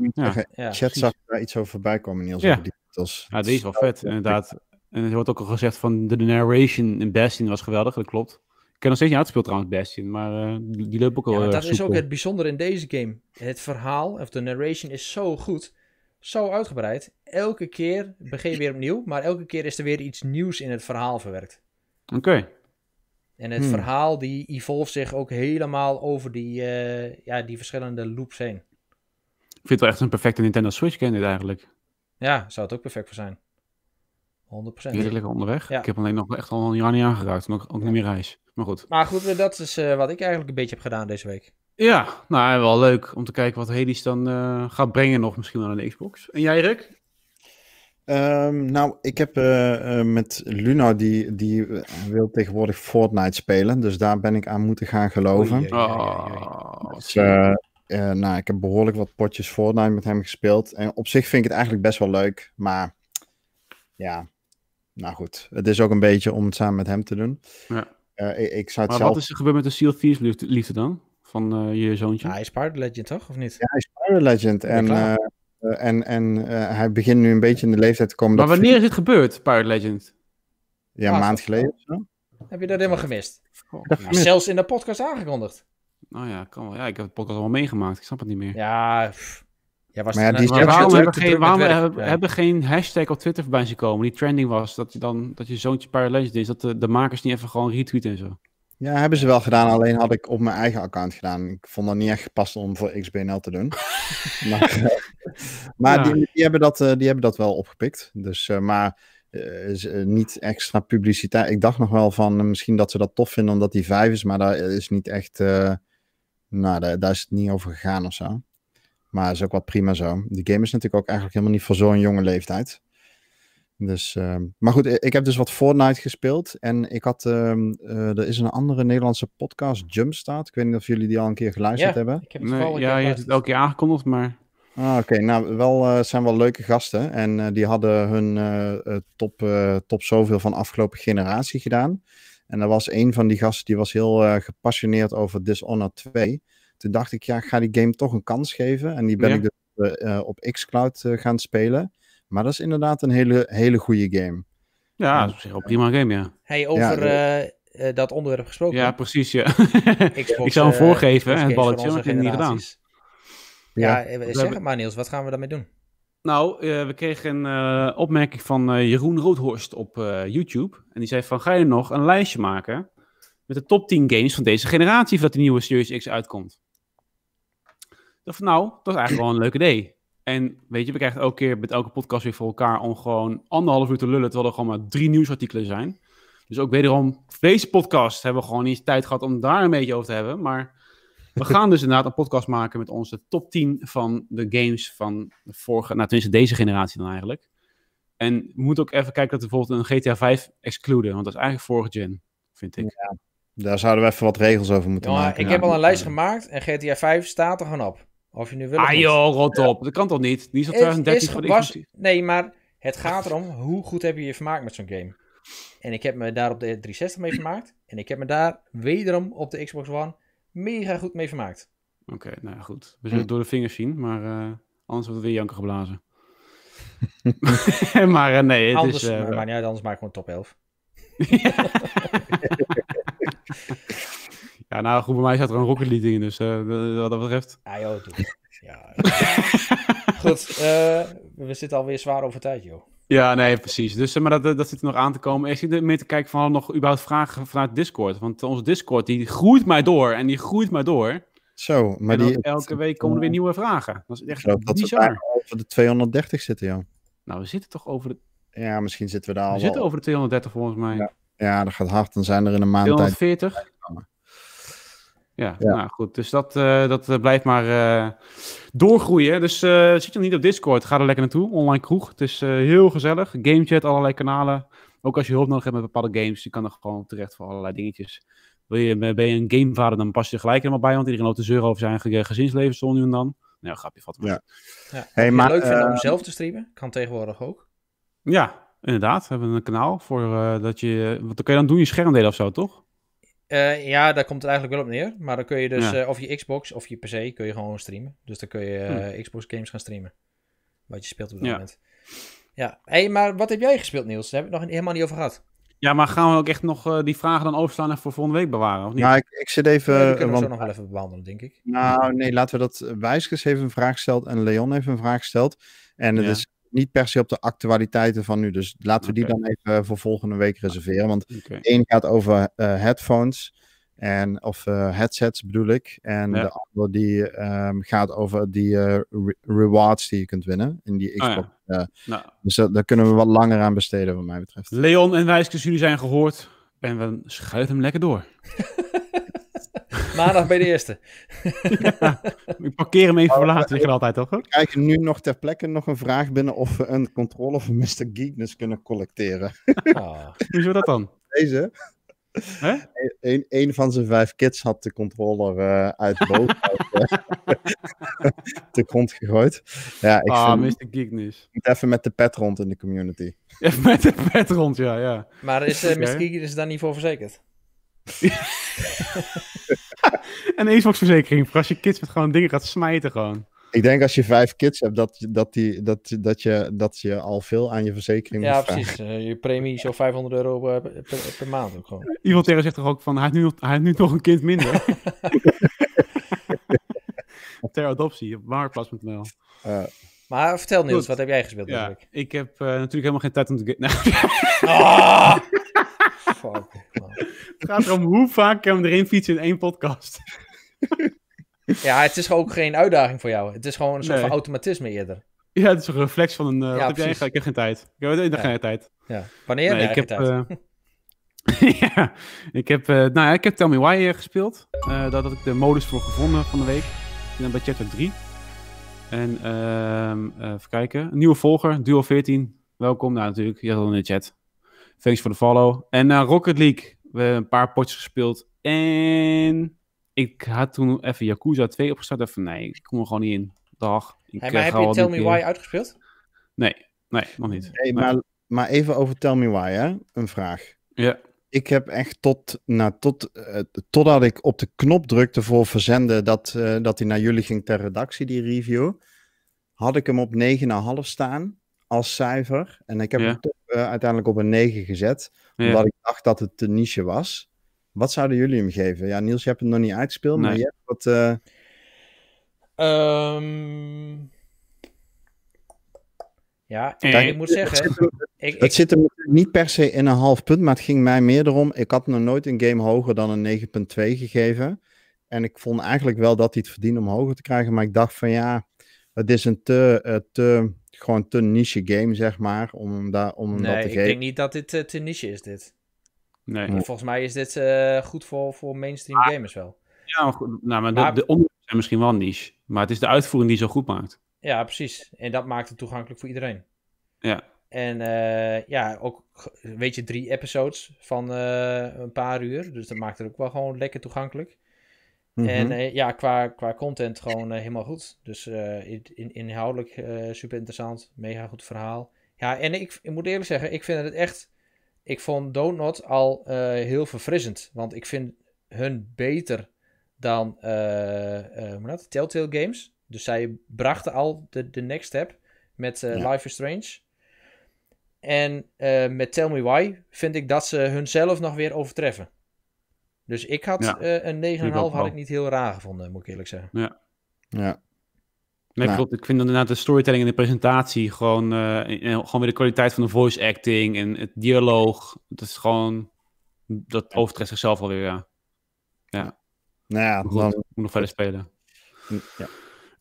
ja. Chat zag daar iets over voorbij komen, Niels. Ja, die, als, ja, die is wel vet, inderdaad. En er wordt ook al gezegd van de narration in Bastion was geweldig, dat klopt. Ik ken nog steeds niet uitgespeeld trouwens, Bastion, maar eh, die loopt ook al. Ja, eh, dat is ook het bijzondere in deze game. Het verhaal, of de narration, is zo goed, zo uitgebreid. Elke keer begin je weer opnieuw, maar elke keer is er weer iets nieuws in het verhaal verwerkt. Oké. En het hmm. verhaal die evolve zich ook helemaal over die, eh, ja, die verschillende loops heen. Ik vind het wel echt een perfecte Nintendo Switch game dit eigenlijk. Ja, zou het ook perfect voor zijn. 100%. Heerlijk onderweg. Ik heb alleen nog echt al een jaar niet aangeraakt. En ook, ook niet meer reis. Maar goed. Maar goed, eh, dat is eh, wat ik eigenlijk een beetje heb gedaan deze week. Ja, nou wel leuk om te kijken wat Hades dan gaat brengen nog misschien aan de Xbox. En jij Rick? Ehm, nou, ik heb eh, eh, met Luna, die, die wil tegenwoordig Fortnite spelen. Dus daar ben ik aan moeten gaan geloven. Oh, dus, eh, nou, ik heb behoorlijk wat potjes Fortnite met hem gespeeld. En op zich vind ik het eigenlijk best wel leuk. Maar ja, nou goed. Het is ook een beetje om het samen met hem te doen. Ja. ik, zou maar wat is er gebeurd met de Seal Thieves liefde dan? Van je zoontje? Ja, hij is Pirate Legend, toch? Of niet? Ja, hij is Pirate Legend. En... Eh, en en eh, hij begint nu een beetje in de leeftijd te komen. Maar wanneer is het gebeurd, Pirate Legend? Ja, een ah, maand geleden of zo. Heb je dat helemaal nou. gemist? Zelfs in de podcast aangekondigd. Nou ja, kan wel. Ja, ik heb de podcast al meegemaakt. Ik snap het niet meer. Ja, ja, was maar die waarom hebben, geen, hebben, geen hashtag op Twitter voorbij zien komen die trending was? Dat je dan dat je zoontje Legend is, dat de, de makers niet even gewoon retweeten en zo. Ja, hebben ze wel gedaan. Alleen had ik op mijn eigen account gedaan. Ik vond dat niet echt gepast om voor XBNL te doen. maar, eh, maar die, die, hebben dat, eh, die hebben dat wel opgepikt. Dus, eh, maar eh, niet extra publiciteit. Ik dacht nog wel van misschien dat ze dat tof vinden omdat die vijf is. Maar daar is niet echt. nou, daar, is het niet over gegaan of zo. Maar is ook wel prima zo. Die game is natuurlijk ook eigenlijk helemaal niet voor zo'n jonge leeftijd. Dus, ehm, maar goed, ik heb dus wat Fortnite gespeeld. En ik had, ehm, er is een andere Nederlandse podcast, Jumpstart. Ik weet niet of jullie die al een keer geluisterd ja, hebben. Ik heb het nee, ja, je hebt het elke keer aangekondigd, maar... Ah, Oké, nou, wel, uh, zijn wel leuke gasten. En eh, die hadden hun eh, top, top zoveel van afgelopen generatie gedaan. En er was een van die gasten die was heel gepassioneerd over Dishonored 2. Toen dacht ik, ja, ik ga die game toch een kans geven. En die ben ik dus op Xcloud gaan spelen. Maar dat is inderdaad een hele, hele goede game. Ja, dat prima game, ja. Hey, over... dat onderwerp gesproken. Ja, precies. Ja. ik zou hem voorgeven, het balletje, maar ik heb niet gedaan. Ja, zeg maar Niels, wat gaan we daarmee doen? Nou, eh, we kregen een eh, opmerking van eh, Jeroen Roodhorst op YouTube. En die zei van, ga je nog een lijstje maken met de top 10 games van deze generatie voordat de nieuwe Series X uitkomt? Ik dacht van, nou, dat is eigenlijk wel een leuk idee. En weet je, we krijgen elke keer met elke podcast weer voor elkaar om gewoon anderhalf uur te lullen, terwijl er gewoon maar drie nieuwsartikelen zijn. Dus ook wederom, deze podcast hebben we gewoon niet tijd gehad om daar een beetje over te hebben, maar we gaan dus inderdaad een podcast maken met onze top 10 van de games van de vorige, nou tenminste deze generatie dan eigenlijk. En we moeten ook even kijken dat we bijvoorbeeld een GTA 5 excluden, want dat is eigenlijk vorige gen, vind ik. Ja, daar zouden we even wat regels over moeten maken. Ik heb al een lijst gemaakt en GTA 5 staat er gewoon op. Of je nu wil. Ah joh, rot op. Dat kan toch niet? Die is al 2013 voor de Nee, maar het gaat erom hoe goed heb je je vermaakt met zo'n game. En ik heb me daar op de 360 e mee vermaakt. En ik heb me daar wederom op de Xbox One mega goed mee vermaakt. Oké, nou ja, goed. We zullen het hm. door de vingers zien, maar uh, anders wordt het weer janken geblazen. maar eh, nee, het anders, is... Eh, maar, ja, anders maak ik gewoon top 11. ja, nou goed, bij mij staat er een Rocket League dus wat dat betreft... Ah joh, doe Ja, goed, we zitten alweer zwaar over tijd, joh. Ja, nee, precies. Dus, eh, maar dat, dat zit er nog aan te komen. Ik zit meer te kijken van nog überhaupt vragen vanuit Discord. Want eh, onze Discord die groeit mij door en die groeit mij door. Zo, maar die, elke week komen er weer eh, nieuwe vragen. Dat is echt zo, dat over de 230 zitten, ja. Nou, we zitten toch over de... Ja, misschien zitten we daar al We zitten over de 230 volgens mij. Ja. ja, dat gaat hard. Dan zijn er in een maand 240? Ja, nou goed. Dus dat, eh, dat eh, blijft maar eh, doorgroeien. Dus zit je nog niet op Discord, ga er lekker naartoe. Online kroeg. Het is heel gezellig. Gamechat, allerlei kanalen. Ook als je hulp nodig hebt met bepaalde games, je kan er gewoon terecht voor allerlei dingetjes. Wil je, ben je een gamevader, dan pas je er gelijk helemaal bij, want iedereen loopt de zeur over zijn gezinsleven zo nu en dan. Nou, grapje, vat me. Ja. ja. Hey, leuk vinden om zelf te streamen? Kan tegenwoordig ook. Ja, inderdaad. We hebben een kanaal voor dat je... Wat kan je dan doen? Je schermdelen of zo, toch? Eh, ja, daar komt het eigenlijk wel op neer. Maar dan kun je dus, eh, of je Xbox of je PC, kun je gewoon streamen. Dus dan kun je eh, hmm. Xbox games gaan streamen. Wat je speelt op dat moment. Ja, hey, maar wat heb jij gespeeld, Niels? Daar heb ik nog helemaal niet over gehad. Ja, maar gaan we ook echt nog die vragen dan overslaan en voor volgende week bewaren, of niet? Nou, ik, ik zit even... ik kunnen we want... zo nog wel even behandelen, denk ik. Nou, nee, laten we dat... Wijskes heeft een vraag gesteld en Leon heeft een vraag gesteld. En het is niet per se op de actualiteiten van nu. Dus laten we die dan even eh, voor volgende week reserveren. Want okay. één gaat over uh, headphones. En, of eh, headsets bedoel ik. En de andere die ehm, gaat over die rewards die je kunt winnen in die oh Xbox. Nou. Dus daar kunnen we wat langer aan besteden wat mij betreft. Leon en Wijskes, jullie zijn gehoord. En we schuiven hem lekker door. Maandag bij de eerste. ik parkeer hem even oh, voor later, altijd toch? We krijgen nu nog ter plekke nog een vraag binnen of we een controle van Mr. Geekness kunnen collecteren. oh. Ah. zit dat dan? Deze. een van zijn vijf kids had de controller eh, uit de eh, de grond gegooid. Ja, ik ah, Mr. Geekness. Moet even met de pet rond in de community. Even met de pet rond, ja. ja. Maar is eh, Mr. Geekness daar niet voor verzekerd? en een Xbox-verzekering voor als je kids met gewoon dingen gaat smijten gewoon. Ik denk als je vijf kids hebt, dat, dat, die, dat, dat, je, dat je al veel aan je verzekering moet moet Ja, precies. Eh, je premie is 500 euro eh, per, per, maand ook gewoon. Iemand tegen zegt toch ook van, hij heeft nu, hij heeft nu toch een kind minder? Ter adoptie op met Uh, maar vertel Niels, wat heb jij gespeeld? Ja, ik heb eh, natuurlijk helemaal geen tijd om te... Ah! het gaat erom hoe vaak kan we erin fietsen in één podcast. ja, het is ook geen uitdaging voor jou. Het is gewoon een soort van automatisme eerder. Ja, het is een reflex van een... Eh, ja, heb Ik heb geen tijd. Ik heb ja. geen tijd. Ja. Wanneer ik heb, tijd? Eh, ja, ik heb, eh, nou ja, ik heb Tell Me Why gespeeld. daar had ik de modus voor gevonden van de week. in een bij 3. En ehm, even kijken. Een nieuwe volger, Duo 14. Welkom. Nou, natuurlijk, je had al in de chat. Thanks for de follow. En na eh, Rocket League, we hebben een paar potjes gespeeld. En ik had toen even Yakuza 2 opgestart. Even, nee, ik kom er gewoon niet in. Dag. Ik hey, maar eh, heb je Tell Me Why uitgespeeld? Nee, nee, nog niet. Hey, maar, maar even over Tell Me Why, hè? Een vraag. Ja. Ik heb echt tot, nou, tot, eh, totdat ik op de knop drukte voor verzenden dat, dat hij naar jullie ging ter redactie, die review, had ik hem op 9,5 staan als cijfer. En ik heb hem eh, uiteindelijk op een 9 gezet. Omdat ik dacht dat het te niche was. Wat zouden jullie hem geven? Ja, Niels, je hebt hem nog niet uitgespeeld. Maar je hebt wat... Eh, ehm, ja, ik moet zeggen... het zit hem niet per se in een half punt, maar het ging mij meer erom... Ik had nog nooit een game hoger dan een 9.2 gegeven. En ik vond eigenlijk wel dat hij het verdiende om hoger te krijgen. Maar ik dacht van ja, het is een te, eh, te gewoon te niche game, zeg maar, om, daar, om nee, dat te ik geven. ik denk niet dat dit eh, te niche is, dit. Nee. Volgens mij is dit eh, goed voor, voor mainstream ah. gamers wel. Ja, maar, nou, maar, de, de onderwerpen zijn misschien wel niche, maar het is de uitvoering die zo goed maakt. Ja, precies. En dat maakt het toegankelijk voor iedereen. Ja. En eh, ja, ook, weet je, drie episodes van een paar uur, dus dat maakt het ook wel gewoon lekker toegankelijk. En mhm. eh, ja, qua, qua content gewoon eh, helemaal goed. Dus eh, in, in, inhoudelijk super interessant. Mega goed verhaal. Ja, en ik, ik, moet eerlijk zeggen, ik vind het echt... Ik vond Donut al heel verfrissend. Want ik vind hun beter dan dat? Telltale Games. Dus zij brachten al de, de next step met Life is Strange. En met Tell Me Why vind ik dat ze hunzelf nog weer overtreffen. Dus ik had ja. uh, een 9,5 had ik niet heel raar gevonden, moet ik eerlijk zeggen. Ja. ja. Nee, nou. klopt. Ik vind inderdaad de storytelling en de presentatie gewoon, eh, gewoon weer de kwaliteit van de voice acting en het dialoog. Dat is gewoon, dat overtreft zichzelf alweer, ja. Ja. Nou ja, dan... moet nog verder spelen. Ja.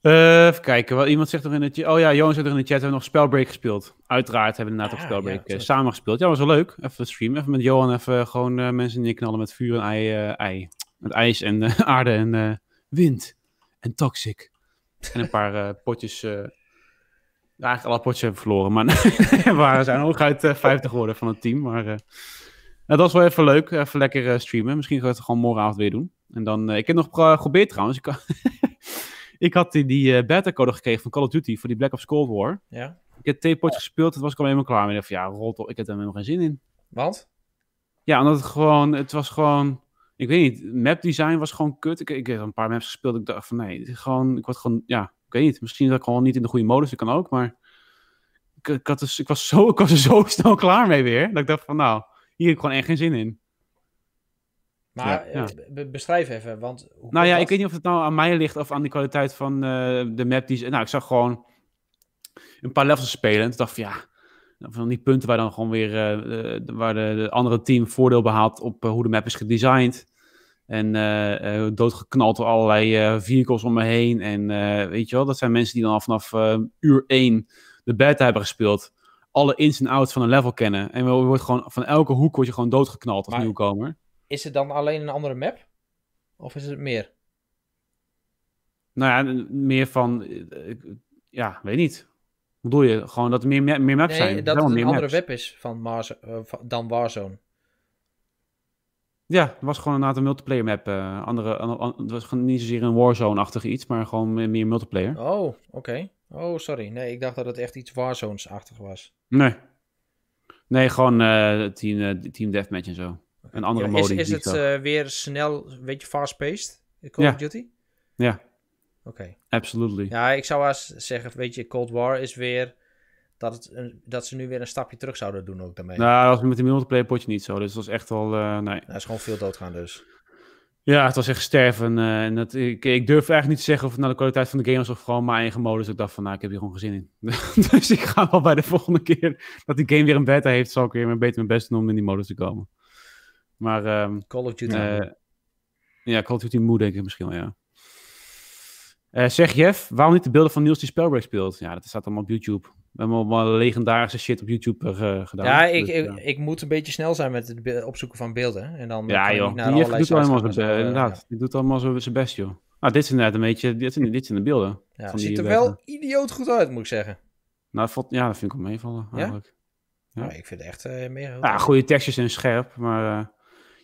Eh, even kijken. iemand zegt er in de Oh ja, Johan zegt er in de chat. Hebben we nog Spellbreak gespeeld? Uiteraard hebben we inderdaad toch ook ah, Spellbreak ja, eh, samen gespeeld. Ja, was wel leuk. Even stream. Even met Johan. Even gewoon uh, mensen neerknallen met vuur en ei. Uh, Met ijs en aarde en wind. En toxic. En een paar potjes. eigenlijk alle potjes hebben verloren. Maar we zijn ook uit 50 geworden van het team. Maar dat was wel even leuk. Even lekker streamen. Misschien gaan we het gewoon morgenavond weer doen. En dan. ik heb nog geprobeerd trouwens. Ik kan Ik had die, die eh, beta-code gekregen van Call of Duty voor die Black Ops Cold War. Ja. Ik heb twee potjes gespeeld, dat was ik al helemaal klaar mee. Ik ja, rot op, ik heb er helemaal geen zin in. Want? Ja, omdat het gewoon, het was gewoon, ik weet niet, map design was gewoon kut. Ik, ik heb een paar maps gespeeld, ik dacht van nee, gewoon, ik word gewoon, ja, ik weet niet. Misschien dat ik gewoon niet in de goede modus, dat kan ook, maar ik, ik, had dus, ik, was zo, ik was er zo snel klaar mee weer, dat ik dacht van nou, hier heb ik gewoon echt geen zin in. Maar eh, beschrijf even, want... Hoe nou ja, ik weet niet of het nou aan mij ligt of aan de kwaliteit van eh, de map die Nou, ik zag gewoon een paar levels spelen en toen dacht van ja... Nou, van die punten waar dan gewoon weer... Eh, waar de, andere team voordeel behaalt op hoe de map is gedesigned. En doodgeknald door allerlei vehicles om me heen. En weet je wel, dat zijn mensen die dan vanaf uur 1 de beta hebben gespeeld alle ins en outs van een level kennen. En wordt gewoon van elke hoek word je gewoon doodgeknald als nieuwkomer. Is het dan alleen een andere map? Of is het meer? Nou ja, meer van... Eh, ja, weet niet. bedoel je? Gewoon dat er meer, meer maps zijn? dat het een andere web is van Mars, eh, dan Warzone. Ja, het was gewoon inderdaad een multiplayer map. Eh, andere, het was niet zozeer een Warzone-achtig iets, maar gewoon meer, multiplayer. Oh, oké. Oh, sorry. Nee, ik dacht dat het echt iets Warzones-achtig was. Nee. Nee, gewoon team, team Deathmatch en zo een andere modus. Is, is het eh, weer snel, een beetje fast-paced, Call of Duty? Ja. Oké. Absolutely. Ja, ik zou als zeggen, weet je, Cold War is weer... Dat, het dat ze nu weer een stapje terug zouden doen ook daarmee. Nou, dat was met de multiplayer potje niet zo. Dus dat was echt wel uh, nee. Dat nou, is gewoon veel doodgaan dus. Ja, het was echt sterven. Eh, en dat, ik, ik durf eigenlijk niet te zeggen of naar de kwaliteit van de game was of gewoon mijn eigen modus. Ik dacht van, nou, ik heb hier gewoon gezin in. dus ik ga wel bij de volgende keer dat die game weer een beta heeft, zal ik weer beter mijn best doen om in die modus te komen. Maar, ehm, Call of Duty. Eh, ja, Call of Duty moe, denk ik misschien wel, ja. Uh, zeg Jeff, waarom niet de beelden van Niels die Spellbreak speelt? Ja, dat staat allemaal op YouTube. We hebben allemaal legendarische shit op YouTube eh, gedaan. Ja ik, dus, ik, moet een beetje snel zijn met het opzoeken van beelden. En dan ja, joh. die doet allemaal zijn inderdaad. Die doet allemaal zo zijn best, joh. Nou, dit is inderdaad een beetje... Dit zijn, dit zijn de beelden. Ja, van ziet er wel idioot goed uit, moet ik zeggen. Nou, ja, dat vind ik wel meevallen, eigenlijk. Ja? Ja. ik vind het echt uh, meer... Ja, goede tekstjes en scherp, maar...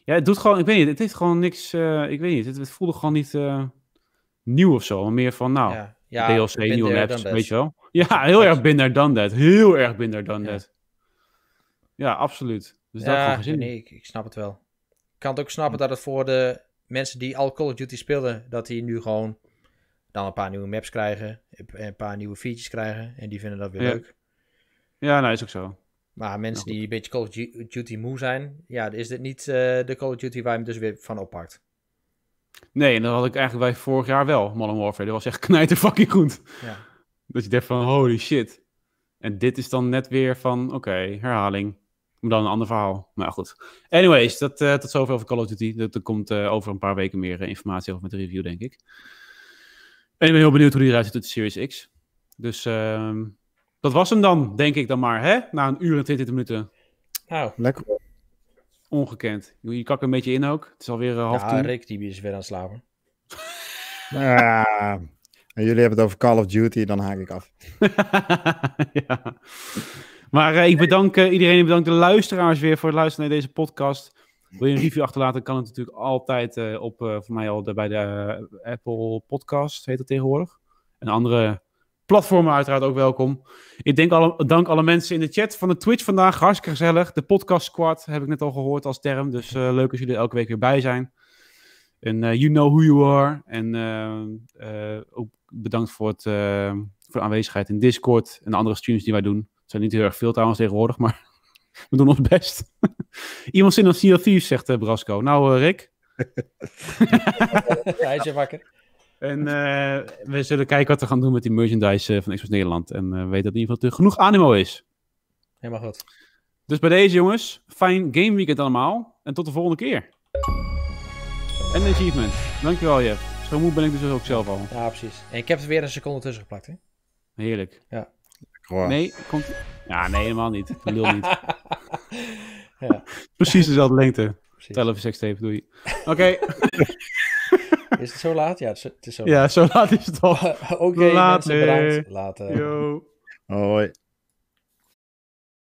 Ja, het doet gewoon, ik weet niet, het heeft gewoon niks, eh, ik weet niet, het, voelde gewoon niet eh, nieuw of zo. Meer van, nou, ja, DLC, nieuwe maps, weet je wel. Ja, heel erg binder dan dat. Heel erg binder dan dat. Ja, absoluut. Dus dat gewoon gezin. Nee, ik, snap het wel. Ik kan het ook snappen dat het voor de mensen die al Call of Duty speelden, dat die nu gewoon dan een paar nieuwe maps krijgen, een paar nieuwe features krijgen en die vinden dat weer leuk. Ja, nou is ook zo. Maar nou mensen die een beetje Call of Duty moe zijn, ja, is dit niet eh, de Call of Duty waar je hem dus weer van oppakt? Nee, en dat had ik eigenlijk bij vorig jaar wel, Modern Warfare. Dat was echt knijter fucking goed. Ja. Dat je denkt van, holy shit. En dit is dan net weer van, oké, herhaling. Maar dan een ander verhaal. Maar goed. Anyways, dat, uh, tot zover over Call of Duty. Er komt eh, over een paar weken meer informatie over met de review, denk ik. En ik ben heel benieuwd hoe die eruit ziet op de Series X. Dus... ehm dat was hem dan, denk ik dan maar, hè? Na een uur en 20 minuten. Nou. Lekker. Ongekend. Je kak een beetje in ook. Het is alweer eh, half ja, tien. Rick, die is weer aan het slapen. ja. En jullie hebben het over Call of Duty, dan haak ik af. ja. Maar eh, ik bedank eh, iedereen. Ik bedank de luisteraars weer voor het luisteren naar deze podcast. Wil je een review achterlaten, kan het natuurlijk altijd op, voor mij al bij de Apple Podcast, heet dat tegenwoordig. En andere Platformen uiteraard ook welkom. Ik denk alle, dank alle mensen in de chat van de Twitch vandaag. Hartstikke gezellig. De podcast squad heb ik net al gehoord als term. Dus eh, leuk als jullie elke week weer bij zijn. En eh, you know who you are. En eh, ook bedankt voor, het, voor de aanwezigheid in Discord en de andere streams die wij doen. Het zijn niet heel erg veel trouwens tegenwoordig, maar we doen ons best. Iemand zin in een zegt Brasco. Nou, Rick. Hij is wakker. En eh, we zullen kijken wat we gaan doen met die merchandise eh, van Xbox Nederland. En uh, eh, weet dat in ieder geval te genoeg animo is. Helemaal goed. Dus bij deze jongens, fijn game weekend allemaal. En tot de volgende keer. En achievement. Dankjewel Jeff. Zo moe ben ik dus ook zelf al. Ja, precies. En ik heb er weer een seconde tussen geplakt, hè? Heerlijk. Ja. Nee, komt... Ja, nee, helemaal niet. wil niet. Precies dezelfde lengte. Precies. 11 6 tape, doei. Oké. Is het zo laat? Ja, het is, zo laat. Ja, zo laat is het al. Oké, okay, we mensen, bedankt. Yo. Hoi.